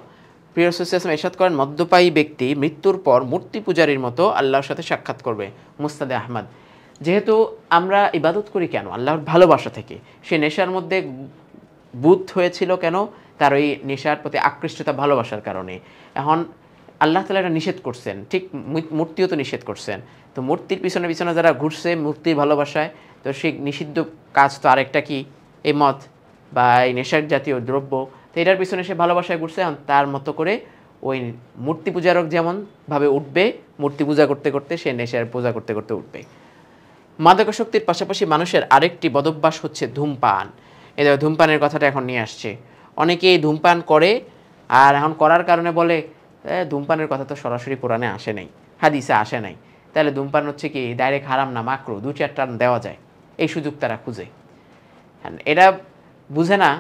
প্রিয়সুসিয়াসম এসাদ করেন মদ্যপায়ী ব্যক্তি মৃত্যুর পর মূর্তি পূজারীর মতো আল্লাহর সাথে সাক্ষাৎ করবে মুস্তাদে আহমদ যেহেতু আমরা ইবাদত করি কেন আল্লাহর ভালোবাসা থেকে সে নেশার মধ্যে বুধ হয়েছিল কেন তার ওই নেশার প্রতি আকৃষ্টতা ভালোবাসার কারণে এখন আল্লাহ তালা এটা নিষেধ করছেন ঠিক মূর্তিও তো নিষেধ করছেন তো মূর্তির পিছনে পিছনে যারা ঘুরছে মূর্তির ভালোবাসায় তো সেই নিষিদ্ধ কাজ তো আরেকটা কি এই মত বা এই নেশার জাতীয় দ্রব্য তো এটার পিছনে সে ভালোবাসায় ঘুরছে তার মতো করে ওই মূর্তি পূজারক যেমনভাবে উঠবে মূর্তি পূজা করতে করতে সে নেশার পূজা করতে করতে উঠবে মাদকাসক্তির পাশাপাশি মানুষের আরেকটি বদভ্যাস হচ্ছে ধূমপান এদের ধূমপানের কথাটা এখন নিয়ে আসছে অনেকেই ধূমপান করে আর এখন করার কারণে বলে ধূমপানের কথা তো সরাসরি কোরআনে আসে নাই হাদিসে আসে নাই তাহলে ধূমপান হচ্ছে কি ডাইরেক্ট হারাম না মাকরু দু চারটা দেওয়া যায় এই সুযোগ তারা খুঁজে হ্যাঁ, এটা বুঝে না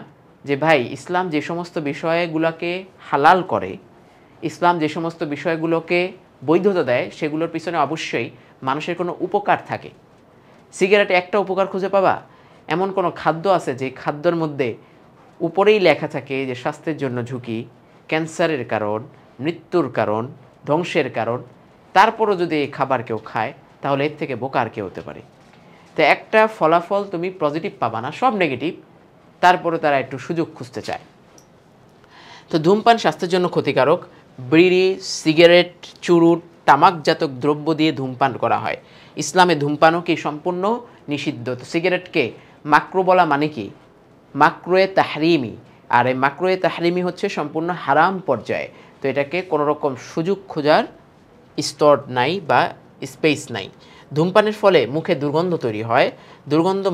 যে ভাই ইসলাম যে সমস্ত বিষয়গুলোকে হালাল করে ইসলাম যে সমস্ত বিষয়গুলোকে বৈধতা দেয় সেগুলোর পিছনে অবশ্যই মানুষের কোনো উপকার থাকে সিগারেটে একটা উপকার খুঁজে পাবা এমন কোনো খাদ্য আছে যে খাদ্যর মধ্যে উপরেই লেখা থাকে যে স্বাস্থ্যের জন্য ঝুঁকি ক্যান্সারের কারণ মৃত্যুর কারণ ধ্বংসের কারণ তারপরও যদি এই খাবার কেউ খায় তাহলে এর থেকে বোকার কেউ হতে পারে তো একটা ফলাফল তুমি পজিটিভ পাবা না সব নেগেটিভ তারপরে তারা একটু সুযোগ খুঁজতে চায় তো ধূমপান স্বাস্থ্যের জন্য ক্ষতিকারক বিড়ি সিগারেট চুরুট তামাকজাত দ্রব্য দিয়ে ধূমপান করা হয় ইসলামে ধূমপানও কি সম্পূর্ণ নিষিদ্ধ তো সিগারেটকে মাক্রো বলা মানে কি মাক্রোয়ে তাহরিমি আর এই মাক্রোয়ে তাহরিমি হচ্ছে সম্পূর্ণ হারাম পর্যায়ে তো এটাকে কোনোরকম সুযোগ খোঁজার স্তর নাই বা স্পেস নাই ধূমপানের ফলে মুখে দুর্গন্ধ তৈরি হয় দুর্গন্ধ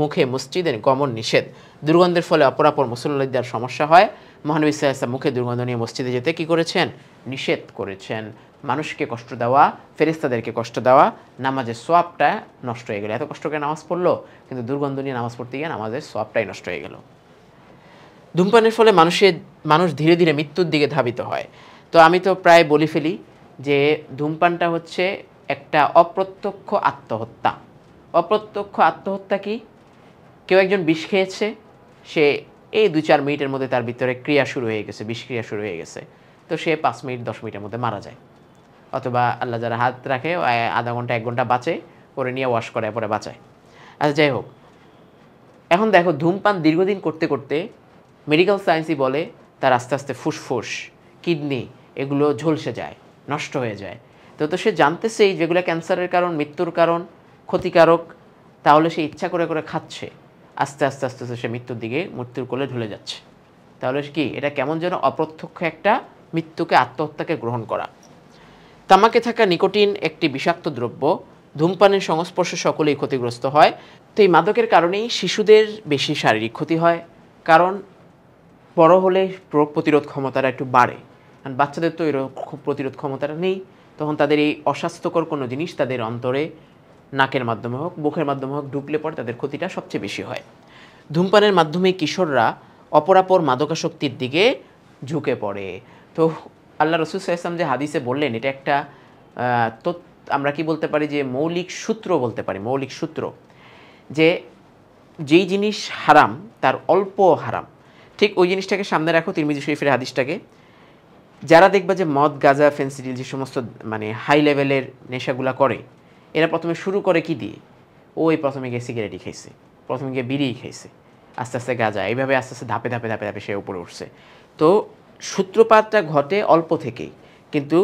মুখে মসজিদের গমন নিষেধ দুর্গন্ধের ফলে অপরাপর মুসল্লিদার সমস্যা হয় মহানবী সাল্লাম মুখে দুর্গন্ধ নিয়ে মসজিদে যেতে কি করেছেন নিষেধ করেছেন মানুষকে কষ্ট দেওয়া ফেরিস্তাদেরকে কষ্ট দেওয়া নামাজের সোয়াবটা নষ্ট হয়ে গেল এত কষ্ট করে নামাজ পড়লো কিন্তু দুর্গন্ধ নিয়ে নামাজ পড়তে গিয়ে নামাজের সোয়াবটাই নষ্ট হয়ে গেল ধূমপানের ফলে মানুষের মানুষ ধীরে ধীরে মৃত্যুর দিকে ধাবিত হয় তো আমি তো প্রায় বলি ফেলি যে ধূমপানটা হচ্ছে একটা অপ্রত্যক্ষ আত্মহত্যা অপ্রত্যক্ষ আত্মহত্যা কি কেউ একজন বিষ খেয়েছে সে এই দু চার মিনিটের মধ্যে তার ভিতরে ক্রিয়া শুরু হয়ে গেছে বিষক্রিয়া শুরু হয়ে গেছে তো সে পাঁচ মিনিট দশ মিনিটের মধ্যে মারা যায় অথবা আল্লাহ যারা হাত রাখে আধা ঘন্টা এক ঘন্টা বাঁচে করে নিয়ে ওয়াশ করে পরে বাঁচায় আচ্ছা যাই হোক এখন দেখো ধূমপান দীর্ঘদিন করতে করতে মেডিকেল সায়েন্সই বলে তার আস্তে আস্তে ফুসফুস কিডনি এগুলো ঝলসে যায় নষ্ট হয়ে যায় তো তো সে জানতেছেই যেগুলো ক্যান্সারের কারণ মৃত্যুর কারণ ক্ষতিকারক তাহলে সে ইচ্ছা করে করে খাচ্ছে আস্তে আস্তে আস্তে আস্তে সে মৃত্যুর দিকে মৃত্যুর কোলে ঢুলে যাচ্ছে তাহলে কি এটা কেমন যেন অপ্রত্যক্ষ একটা মৃত্যুকে আত্মহত্যাকে গ্রহণ করা তামাকে থাকা নিকোটিন একটি বিষাক্ত দ্রব্য ধূমপানের সংস্পর্শে সকলেই ক্ষতিগ্রস্ত হয় তো এই মাদকের কারণেই শিশুদের বেশি শারীরিক ক্ষতি হয় কারণ বড় হলে রোগ প্রতিরোধ ক্ষমতাটা একটু বাড়ে কারণ বাচ্চাদের তো এই রোগ প্রতিরোধ ক্ষমতাটা নেই তখন তাদের এই অস্বাস্থ্যকর কোনো জিনিস তাদের অন্তরে নাকের মাধ্যমে হোক মুখের মাধ্যমে হোক ঢুকলে পর তাদের ক্ষতিটা সবচেয়ে বেশি হয় ধূমপানের মাধ্যমে কিশোররা অপরাপর মাদকাসক্তির দিকে ঝুঁকে পড়ে তো আল্লাহ রসুল ইসলাম যে হাদিসে বললেন এটা একটা আমরা কি বলতে পারি যে মৌলিক সূত্র বলতে পারি মৌলিক সূত্র যে যেই জিনিস হারাম তার অল্প হারাম ঠিক ওই জিনিসটাকে সামনে রাখো তিরমিজি শরীফের হাদিসটাকে যারা দেখবা যে মদ গাঁজা ফেন্সিডিল যে সমস্ত মানে হাই লেভেলের নেশাগুলা করে এরা প্রথমে শুরু করে কি দিয়ে ও এই প্রথমে গিয়ে সিগারেটই খাইছে প্রথমে গিয়ে বিড়িই খাইছে আস্তে আস্তে গাঁজা এইভাবে আস্তে আস্তে ধাপে ধাপে ধাপে ধাপে সে উপরে উঠছে তো সূত্রপাতটা ঘটে অল্প থেকেই কিন্তু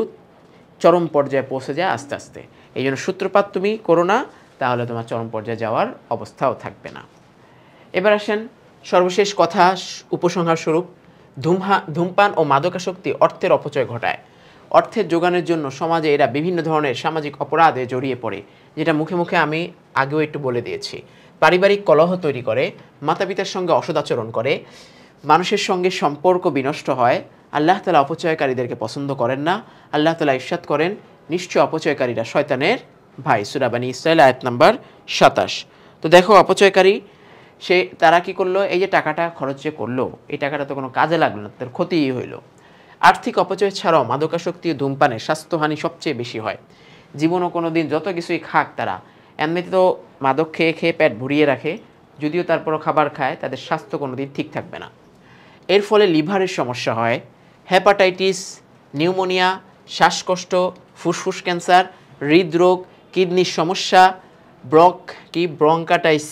চরম পর্যায়ে পৌঁছে যায় আস্তে আস্তে এই জন্য সূত্রপাত তুমি করো না তাহলে তোমার চরম পর্যায়ে যাওয়ার অবস্থাও থাকবে না এবার আসেন সর্বশেষ কথা উপসংহার স্বরূপ ধূমহা ধূমপান ও মাদকাসক্তি অর্থের অপচয় ঘটায় অর্থের যোগানের জন্য সমাজে এরা বিভিন্ন ধরনের সামাজিক অপরাধে জড়িয়ে পড়ে যেটা মুখে মুখে আমি আগেও একটু বলে দিয়েছি পারিবারিক কলহ তৈরি করে মাতা পিতার সঙ্গে অসদাচরণ করে মানুষের সঙ্গে সম্পর্ক বিনষ্ট হয় আল্লাহ তালা অপচয়কারীদেরকে পছন্দ করেন না আল্লাহ তালা ইস্যাত করেন নিশ্চয় অপচয়কারীরা শয়তানের ভাই সুরাবানি ইসরায়েল আয়াত নাম্বার সাতাশ তো দেখো অপচয়কারী সে তারা কি করলো এই যে টাকাটা খরচ যে করলো এই টাকাটা তো কোনো কাজে লাগলো না তার ক্ষতিই হইলো আর্থিক অপচয় ছাড়াও ও ধূমপানে স্বাস্থ্যহানি সবচেয়ে বেশি হয় জীবনও কোনো দিন যত কিছুই খাক তারা এমনিতে তো মাদক খেয়ে খেয়ে পেট ভরিয়ে রাখে যদিও তারপরও খাবার খায় তাদের স্বাস্থ্য কোনো দিন ঠিক থাকবে না এর ফলে লিভারের সমস্যা হয় হ্যাপাটাইটিস নিউমোনিয়া শ্বাসকষ্ট ফুসফুস ক্যান্সার হৃদরোগ কিডনির সমস্যা ব্রক কি ব্রঙ্কাটাইস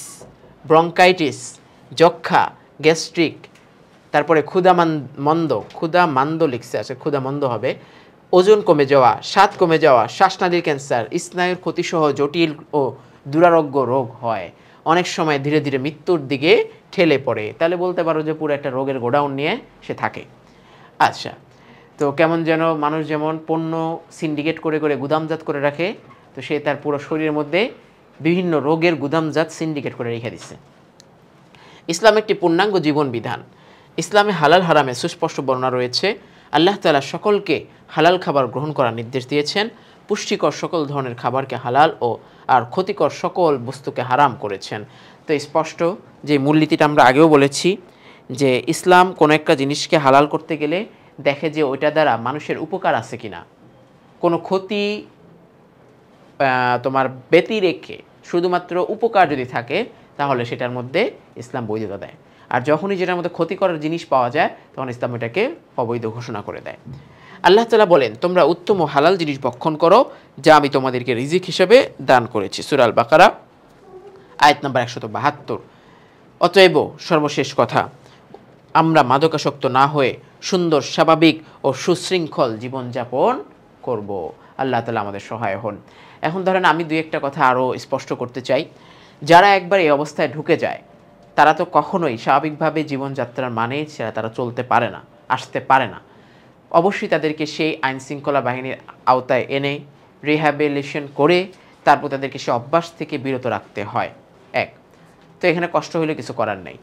ব্রঙ্কাইটিস যক্ষা গ্যাস্ট্রিক তারপরে ক্ষুদা মন্দ ক্ষুদা মান্দ লিখছে আছে আচ্ছা ক্ষুদা মন্দ হবে ওজন কমে যাওয়া স্বাদ কমে যাওয়া শ্বাসনালীর ক্যান্সার স্নায়ুর ক্ষতিসহ জটিল ও দুরারোগ্য রোগ হয় অনেক সময় ধীরে ধীরে মৃত্যুর দিকে ঠেলে পড়ে তাহলে বলতে পারো যে পুরো একটা রোগের গোডাউন নিয়ে সে থাকে আচ্ছা তো কেমন যেন মানুষ যেমন পণ্য সিন্ডিকেট করে করে গুদামজাত করে রাখে তো সে তার পুরো শরীরের মধ্যে বিভিন্ন রোগের গুদামজাত সিন্ডিকেট করে রেখে দিচ্ছে ইসলাম একটি পূর্ণাঙ্গ জীবন বিধান ইসলামে হালাল হারামে সুস্পষ্ট বর্ণনা রয়েছে আল্লাহ তালা সকলকে হালাল খাবার গ্রহণ করার নির্দেশ দিয়েছেন পুষ্টিকর সকল ধরনের খাবারকে হালাল ও আর ক্ষতিকর সকল বস্তুকে হারাম করেছেন তো স্পষ্ট যে মূলনীতিটা আমরা আগেও বলেছি যে ইসলাম কোনো একটা জিনিসকে হালাল করতে গেলে দেখে যে ওইটা দ্বারা মানুষের উপকার আছে কিনা কোনো ক্ষতি তোমার ব্যতি রেখে শুধুমাত্র উপকার যদি থাকে তাহলে সেটার মধ্যে ইসলাম বৈধতা দেয় আর যখনই যেটার মধ্যে ক্ষতি করার জিনিস পাওয়া যায় তখন ইসলাম এটাকে অবৈধ ঘোষণা করে দেয় আল্লাহ তালা বলেন তোমরা উত্তম ও হালাল জিনিস ভক্ষণ করো যা আমি তোমাদেরকে রিজিক হিসেবে দান করেছি সুরাল বাকারা আয়াত নম্বর একশত বাহাত্তর অতএব সর্বশেষ কথা আমরা মাদকাসক্ত না হয়ে সুন্দর স্বাভাবিক ও সুশৃঙ্খল জীবনযাপন করব আল্লাহ তালা আমাদের সহায় হন এখন ধরেন আমি দুই একটা কথা আরও স্পষ্ট করতে চাই যারা একবার এই অবস্থায় ঢুকে যায় তারা তো কখনোই স্বাভাবিকভাবে জীবনযাত্রার মানে সেটা তারা চলতে পারে না আসতে পারে না অবশ্যই তাদেরকে সেই আইন শৃঙ্খলা বাহিনীর আওতায় এনে রিহ্যাবিলেশন করে তারপর তাদেরকে সে অভ্যাস থেকে বিরত রাখতে হয় এক তো এখানে কষ্ট হলে কিছু করার নেই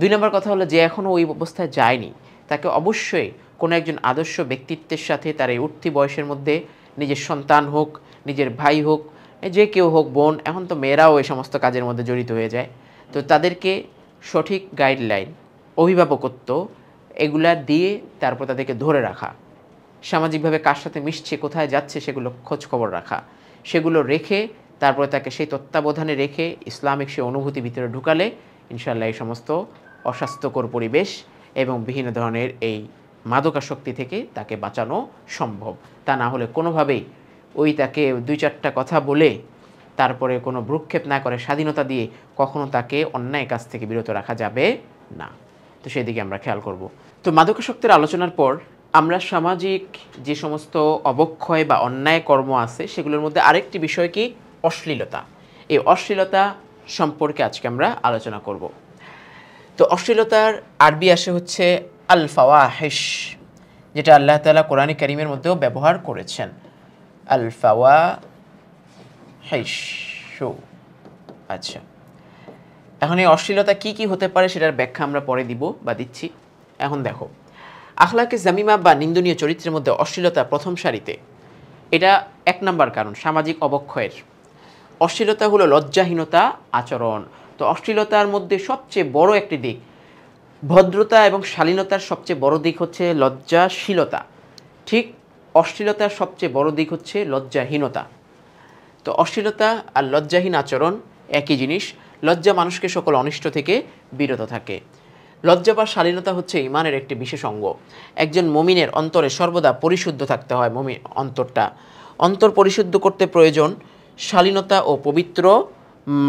দুই নম্বর কথা হলো যে এখনও ওই অবস্থায় যায়নি তাকে অবশ্যই কোনো একজন আদর্শ ব্যক্তিত্বের সাথে তার এই উঠতি বয়সের মধ্যে নিজের সন্তান হোক নিজের ভাই হোক যে কেউ হোক বোন এখন তো মেয়েরাও এই সমস্ত কাজের মধ্যে জড়িত হয়ে যায় তো তাদেরকে সঠিক গাইডলাইন অভিভাবকত্ব এগুলা দিয়ে তারপর তাদেরকে ধরে রাখা সামাজিকভাবে কার সাথে মিশছে কোথায় যাচ্ছে সেগুলো খোঁজ খবর রাখা সেগুলো রেখে তারপরে তাকে সেই তত্ত্বাবধানে রেখে ইসলামিক সে অনুভূতি ভিতরে ঢুকালে ইনশাল্লাহ এই সমস্ত অস্বাস্থ্যকর পরিবেশ এবং বিভিন্ন ধরনের এই মাদকাশক্তি থেকে তাকে বাঁচানো সম্ভব তা না হলে কোনোভাবেই ওই তাকে দুই চারটা কথা বলে তারপরে কোনো ভ্রুক্ষেপ না করে স্বাধীনতা দিয়ে কখনো তাকে অন্যায় কাছ থেকে বিরত রাখা যাবে না তো সেদিকে আমরা খেয়াল করব তো মাদকাসক্তের আলোচনার পর আমরা সামাজিক যে সমস্ত অবক্ষয় বা অন্যায় কর্ম আছে সেগুলোর মধ্যে আরেকটি বিষয় কি অশ্লীলতা এই অশ্লীলতা সম্পর্কে আজকে আমরা আলোচনা করব তো অশ্লীলতার আরবি আসে হচ্ছে আল ফাওয়াহেশ যেটা আল্লাহ তালা কোরআন করিমের মধ্যেও ব্যবহার করেছেন আল ফাওয়া হেসু আচ্ছা এখন এই অশ্লীলতা কি কি হতে পারে সেটার ব্যাখ্যা আমরা পরে দিব বা দিচ্ছি এখন দেখো আখলাকে জামিমা বা নিন্দনীয় চরিত্রের মধ্যে অশ্লীলতা প্রথম সারিতে এটা এক নম্বর কারণ সামাজিক অবক্ষয়ের অশ্লীলতা হলো লজ্জাহীনতা আচরণ তো অশ্লীলতার মধ্যে সবচেয়ে বড় একটি দিক ভদ্রতা এবং শালীনতার সবচেয়ে বড় দিক হচ্ছে লজ্জাশীলতা ঠিক অশ্লীলতার সবচেয়ে বড় দিক হচ্ছে লজ্জাহীনতা তো অশ্লীলতা আর লজ্জাহীন আচরণ একই জিনিস লজ্জা মানুষকে সকল অনিষ্ট থেকে বিরত থাকে লজ্জা বা শালীনতা হচ্ছে ইমানের একটি বিশেষ অঙ্গ একজন মমিনের অন্তরে সর্বদা পরিশুদ্ধ থাকতে হয় মমি অন্তরটা অন্তর পরিশুদ্ধ করতে প্রয়োজন শালীনতা ও পবিত্র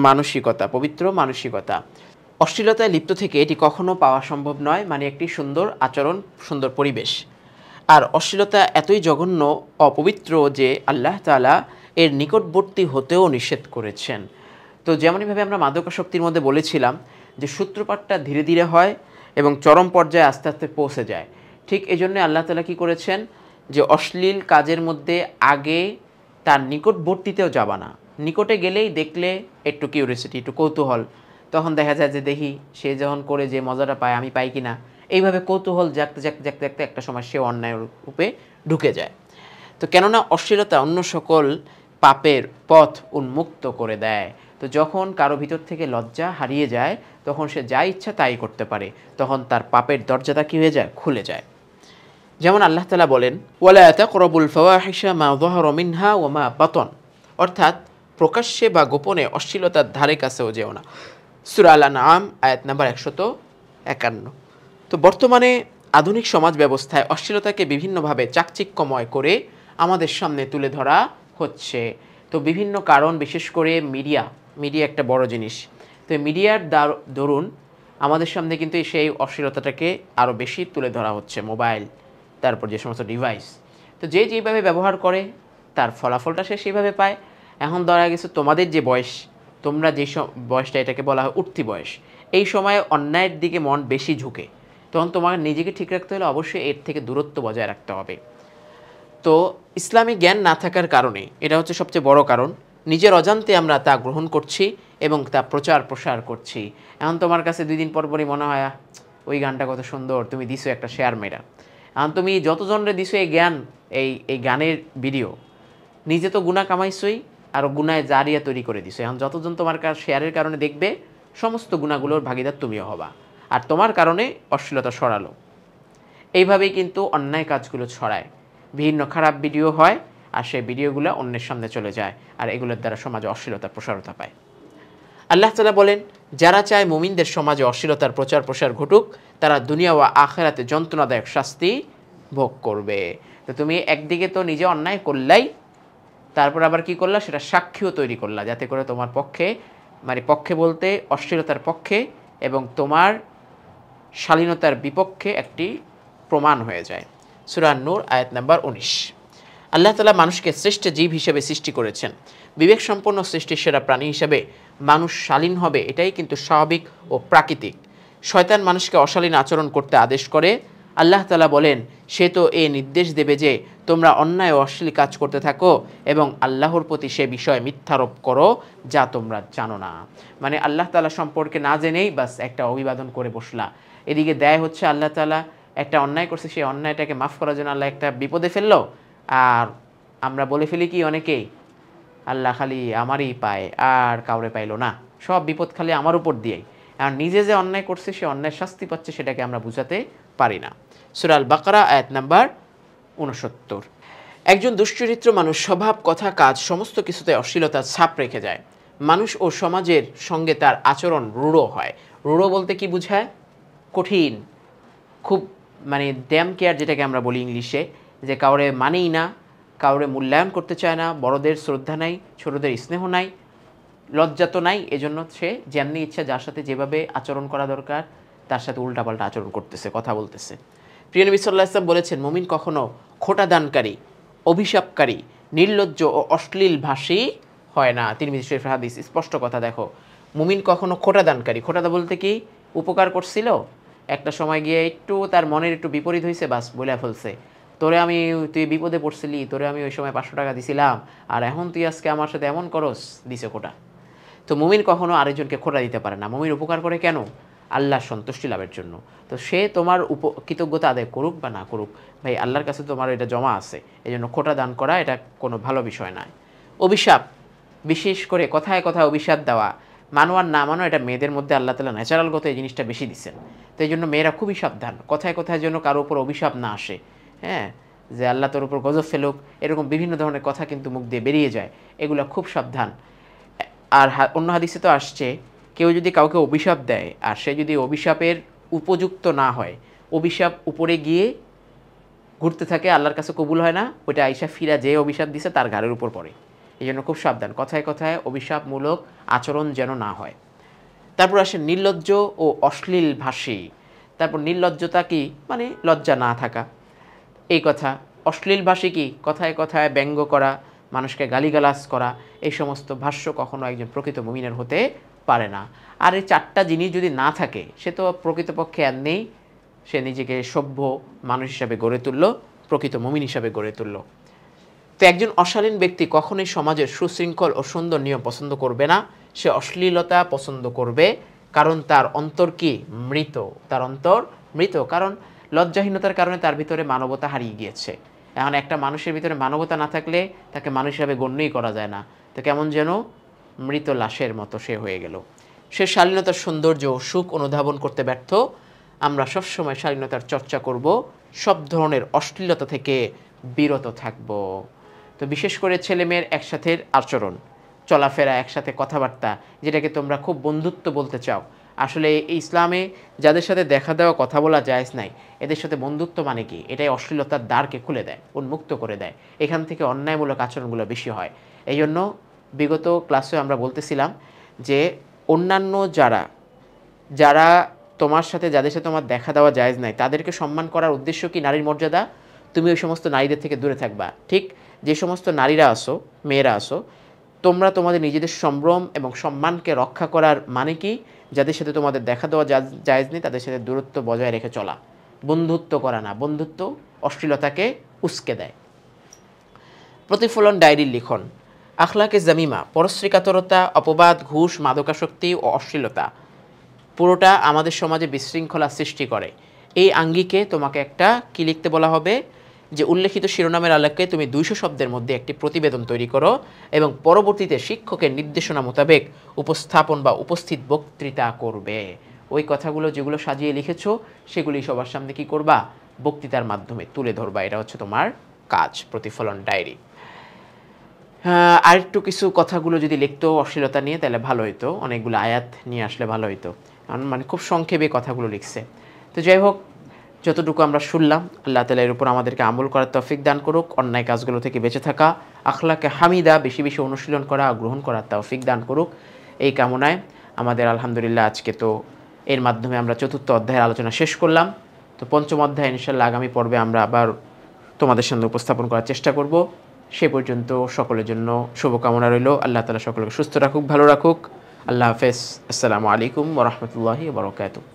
মানসিকতা পবিত্র মানসিকতা অশ্লীলতায় লিপ্ত থেকে এটি কখনো পাওয়া সম্ভব নয় মানে একটি সুন্দর আচরণ সুন্দর পরিবেশ আর অশ্লীলতা এতই জঘন্য অপবিত্র যে আল্লাহ তালা এর নিকটবর্তী হতেও নিষেধ করেছেন তো যেমনইভাবে আমরা মাদকাসক্তির মধ্যে বলেছিলাম যে সূত্রপাতটা ধীরে ধীরে হয় এবং চরম পর্যায়ে আস্তে আস্তে পৌঁছে যায় ঠিক এই জন্যে আল্লাহ তালা কী করেছেন যে অশ্লীল কাজের মধ্যে আগে তার নিকটবর্তীতেও যাবা না নিকটে গেলেই দেখলে একটু কিউরিয়াসিটি একটু কৌতূহল তখন দেখা যায় যে দেখি সে যখন করে যে মজাটা পায় আমি পাই কি না এইভাবে কৌতূহল জাগতে জাগতে জাগতে জাগতে একটা সময় সে অন্যায় রূপে ঢুকে যায় তো কেননা অশ্লীলতা অন্য সকল পাপের পথ উন্মুক্ত করে দেয় তো যখন কারো ভিতর থেকে লজ্জা হারিয়ে যায় তখন সে যা ইচ্ছা তাই করতে পারে তখন তার পাপের দরজাটা কী হয়ে যায় খুলে যায় যেমন আল্লাহ তালা বলেন ওয়ালায়াতা করবুল ফাওয়াহিশা মা যহর ও মা বাতন অর্থাৎ প্রকাশ্যে বা গোপনে অশ্লীলতার ধারে কাছেও যেও না সুরাল আম আয়াত নাম্বার একশত একান্ন তো বর্তমানে আধুনিক সমাজ ব্যবস্থায় অশ্লীলতাকে বিভিন্নভাবে চাকচিক্যময় করে আমাদের সামনে তুলে ধরা হচ্ছে তো বিভিন্ন কারণ বিশেষ করে মিডিয়া মিডিয়া একটা বড় জিনিস তো মিডিয়ার দরুন আমাদের সামনে কিন্তু সেই অশ্লীলতাটাকে আরও বেশি তুলে ধরা হচ্ছে মোবাইল তারপর যে সমস্ত ডিভাইস তো যে যেভাবে ব্যবহার করে তার ফলাফলটা সে সেইভাবে পায় এখন ধরা গেছে তোমাদের যে বয়স তোমরা যে বয়সটা এটাকে বলা হয় উঠতি বয়স এই সময়ে অন্যায়ের দিকে মন বেশি ঝুঁকে তখন তোমাকে নিজেকে ঠিক রাখতে হলে অবশ্যই এর থেকে দূরত্ব বজায় রাখতে হবে তো ইসলামী জ্ঞান না থাকার কারণে এটা হচ্ছে সবচেয়ে বড় কারণ নিজের অজান্তে আমরা তা গ্রহণ করছি এবং তা প্রচার প্রসার করছি এখন তোমার কাছে দুই দিন পরপরই মনে হয় ওই গানটা কত সুন্দর তুমি দিছো একটা শেয়ার মেরা এখন তুমি যতজনরে দিছো এই জ্ঞান এই এই গানের ভিডিও নিজে তো গুণা কামাইছই আর গুণায় জারিয়া তৈরি করে দিছো এখন যতজন তোমার কাছে শেয়ারের কারণে দেখবে সমস্ত গুণাগুলোর ভাগিদার তুমিও হবা আর তোমার কারণে অশ্লীলতা সরালো এইভাবেই কিন্তু অন্যায় কাজগুলো ছড়ায় বিভিন্ন খারাপ ভিডিও হয় আর সেই ভিডিওগুলো অন্যের সামনে চলে যায় আর এগুলোর দ্বারা সমাজে অশ্লীলতা প্রসারতা পায় আল্লাহ তালা বলেন যারা চায় মুমিনদের সমাজে অশ্লীলতার প্রচার প্রসার ঘটুক তারা দুনিয়া ও আখেরাতে যন্ত্রণাদায়ক শাস্তি ভোগ করবে তো তুমি একদিকে তো নিজে অন্যায় করলাই তারপর আবার কি করলা সেটা সাক্ষীও তৈরি করলা যাতে করে তোমার পক্ষে মানে পক্ষে বলতে অশ্লীলতার পক্ষে এবং তোমার শালীনতার বিপক্ষে একটি প্রমাণ হয়ে যায় সুরান নূর আয়াত নাম্বার উনিশ আল্লাহ তালা মানুষকে শ্রেষ্ঠ জীব হিসেবে সৃষ্টি করেছেন বিবেক সম্পন্ন সৃষ্টির সেরা প্রাণী হিসেবে মানুষ শালীন হবে এটাই কিন্তু স্বাভাবিক ও প্রাকৃতিক শয়তান মানুষকে অশালীন আচরণ করতে আদেশ করে আল্লাহ তালা বলেন সে তো এ নির্দেশ দেবে যে তোমরা অন্যায় ও অশ্লীল কাজ করতে থাকো এবং আল্লাহর প্রতি সে বিষয়ে মিথ্যারোপ করো যা তোমরা জানো না মানে আল্লাহ তালা সম্পর্কে না জেনেই বাস একটা অভিবাদন করে বসলা এদিকে দেয় হচ্ছে আল্লাহ তালা একটা অন্যায় করছে সেই অন্যায়টাকে মাফ করার জন্য আল্লাহ একটা বিপদে ফেললো আর আমরা বলে ফেলি কি অনেকেই আল্লাহ খালি আমারই পায় আর কাউরে পাইলো না সব বিপদ খালি আমার উপর দিয়েই আর নিজে যে অন্যায় করছে সে অন্যায় শাস্তি পাচ্ছে সেটাকে আমরা বুঝাতে পারি না সুরাল বাকরা আয়াত নাম্বার উনসত্তর একজন দুশ্চরিত্র মানুষ স্বভাব কথা কাজ সমস্ত কিছুতে অশ্লীলতার ছাপ রেখে যায় মানুষ ও সমাজের সঙ্গে তার আচরণ রূঢ় হয় রূঢ় বলতে কি বুঝায় কঠিন খুব মানে ড্যাম কেয়ার যেটাকে আমরা বলি ইংলিশে যে কাউরে মানেই না কাউরে মূল্যায়ন করতে চায় না বড়দের শ্রদ্ধা নাই ছোটদের স্নেহ নাই লজ্জা তো নাই এজন্য সে যেমনি ইচ্ছা যার সাথে যেভাবে আচরণ করা দরকার তার সাথে উল্টাপাল্টা আচরণ করতেছে কথা বলতেছে প্রিয় নবী সাল্লাহ ইসলাম বলেছেন মুমিন কখনও খোটা দানকারী অভিশাপকারী নির্লজ্জ ও অশ্লীল ভাষী হয় না তিনি শরীফ হাদিস স্পষ্ট কথা দেখো মুমিন কখনো খোটা দানকারী খোটা বলতে কি উপকার করছিল একটা সময় গিয়ে একটু তার মনের একটু বিপরীত হয়েছে বাস বলে ফেলছে তোরে আমি তুই বিপদে পড়ছিলি তোরে আমি ওই সময় পাঁচশো টাকা দিছিলাম আর এখন তুই আজকে আমার সাথে এমন করস দিছে কোটা তো মুমিন কখনো আরেকজনকে খোটা দিতে পারে না মুমিন উপকার করে কেন আল্লাহর সন্তুষ্টি লাভের জন্য তো সে তোমার উপ কৃতজ্ঞতা আদায় করুক বা না করুক ভাই আল্লাহর কাছে তোমার এটা জমা আছে এই জন্য খোটা দান করা এটা কোনো ভালো বিষয় নয় অভিশাপ বিশেষ করে কথায় কথায় অভিশাপ দেওয়া মানো আর না মানো এটা মেয়েদের মধ্যে আল্লাহ তালা ন্যাচারালগত এই জিনিসটা বেশি দিচ্ছেন তো এই জন্য মেয়েরা খুবই সাবধান কথায় কথায় যেন কারো উপর অভিশাপ না আসে হ্যাঁ যে আল্লাহ তোর উপর গজব ফেলুক এরকম বিভিন্ন ধরনের কথা কিন্তু মুখ দিয়ে বেরিয়ে যায় এগুলো খুব সাবধান আর অন্য হাদিসে তো আসছে কেউ যদি কাউকে অভিশাপ দেয় আর সে যদি অভিশাপের উপযুক্ত না হয় অভিশাপ উপরে গিয়ে ঘুরতে থাকে আল্লাহর কাছে কবুল হয় না ওইটা আইসা ফিরা যে অভিশাপ দিছে তার ঘাড়ের উপর পড়ে এই জন্য খুব সাবধান কথায় কথায় অভিশাপমূলক আচরণ যেন না হয় তারপর আসে নির্লজ্জ ও অশ্লীল ভাষী তারপর নির্লজ্জতা কি মানে লজ্জা না থাকা এই কথা অশ্লীল ভাষী কি কথায় কথায় ব্যঙ্গ করা মানুষকে গালিগালাজ করা এই সমস্ত ভাষ্য কখনো একজন প্রকৃত মুমিনের হতে পারে না আর এই চারটা জিনিস যদি না থাকে সে তো প্রকৃতপক্ষে আর নেই সে নিজেকে সভ্য মানুষ হিসাবে গড়ে তুললো প্রকৃত মমিন হিসাবে গড়ে তুললো তো একজন অশালীন ব্যক্তি কখনোই সমাজের সুশৃঙ্খল ও সুন্দর নিয়ম পছন্দ করবে না সে অশ্লীলতা পছন্দ করবে কারণ তার অন্তর কি মৃত তার অন্তর মৃত কারণ লজ্জাহীনতার কারণে তার ভিতরে মানবতা হারিয়ে গিয়েছে এখন একটা মানুষের ভিতরে মানবতা না থাকলে তাকে মানুষ হিসাবে গণ্যই করা যায় না তো কেমন যেন মৃত লাশের মতো সে হয়ে গেল সে শালীনতার সৌন্দর্য ও সুখ অনুধাবন করতে ব্যর্থ আমরা সবসময় শালীনতার চর্চা করব সব ধরনের অশ্লীলতা থেকে বিরত থাকবো তো বিশেষ করে ছেলেমেয়ের একসাথে আচরণ চলাফেরা একসাথে কথাবার্তা যেটাকে তোমরা খুব বন্ধুত্ব বলতে চাও আসলে ইসলামে যাদের সাথে দেখা দেওয়া কথা বলা যায়জ নাই এদের সাথে বন্ধুত্ব মানে কি এটাই অশ্লীলতার দ্বারকে খুলে দেয় উন্মুক্ত করে দেয় এখান থেকে অন্যায়মূলক আচরণগুলো বেশি হয় এই জন্য বিগত ক্লাসে আমরা বলতেছিলাম যে অন্যান্য যারা যারা তোমার সাথে যাদের সাথে তোমার দেখা দেওয়া যায়জ নাই তাদেরকে সম্মান করার উদ্দেশ্য কি নারীর মর্যাদা তুমি ওই সমস্ত নারীদের থেকে দূরে থাকবা ঠিক যে সমস্ত নারীরা আসো মেয়েরা আসো তোমরা তোমাদের নিজেদের সম্ভ্রম এবং সম্মানকে রক্ষা করার মানে কি যাদের সাথে তোমাদের দেখা দেওয়া জায়জ নেই তাদের সাথে দূরত্ব বজায় রেখে চলা বন্ধুত্ব করা না বন্ধুত্ব অশ্লীলতাকে উস্কে দেয় প্রতিফলন ডায়েরির লিখন আখলাকে জামিমা পরশ্রীকাতরতা অপবাদ ঘুষ মাদকাশক্তি ও অশ্লীলতা পুরোটা আমাদের সমাজে বিশৃঙ্খলা সৃষ্টি করে এই আঙ্গিকে তোমাকে একটা কী লিখতে বলা হবে যে উল্লেখিত শিরোনামের আলোকে তুমি দুইশো শব্দের মধ্যে একটি প্রতিবেদন তৈরি করো এবং পরবর্তীতে শিক্ষকের নির্দেশনা মোতাবেক উপস্থাপন বা উপস্থিত বক্তৃতা করবে ওই কথাগুলো যেগুলো সাজিয়ে লিখেছো সেগুলি সবার সামনে কি করবা বক্তৃতার মাধ্যমে তুলে ধরবা এটা হচ্ছে তোমার কাজ প্রতিফলন ডায়েরি হ্যাঁ, আর একটু কিছু কথাগুলো যদি লিখতো অশ্লীলতা নিয়ে তাহলে ভালো হতো অনেকগুলো আয়াত নিয়ে আসলে ভালো হইতো মানে খুব সংক্ষেপে কথাগুলো লিখছে তো যাই হোক যতটুকু আমরা শুনলাম আল্লাহ তালা এর উপর আমাদেরকে আমল করার তফিক দান করুক অন্যায় কাজগুলো থেকে বেঁচে থাকা আখলাকে হামিদা বেশি বেশি অনুশীলন করা গ্রহণ করার তৌফিক দান করুক এই কামনায় আমাদের আলহামদুলিল্লাহ আজকে তো এর মাধ্যমে আমরা চতুর্থ অধ্যায়ের আলোচনা শেষ করলাম তো পঞ্চম অধ্যায় ইনশাল্লাহ আগামী পর্বে আমরা আবার তোমাদের সামনে উপস্থাপন করার চেষ্টা করব সে পর্যন্ত সকলের জন্য শুভকামনা রইল আল্লাহ তালা সকলকে সুস্থ রাখুক ভালো রাখুক আল্লাহ হাফেজ আসসালামু আলাইকুম ওরহমতুল্লাহি বরকাতুক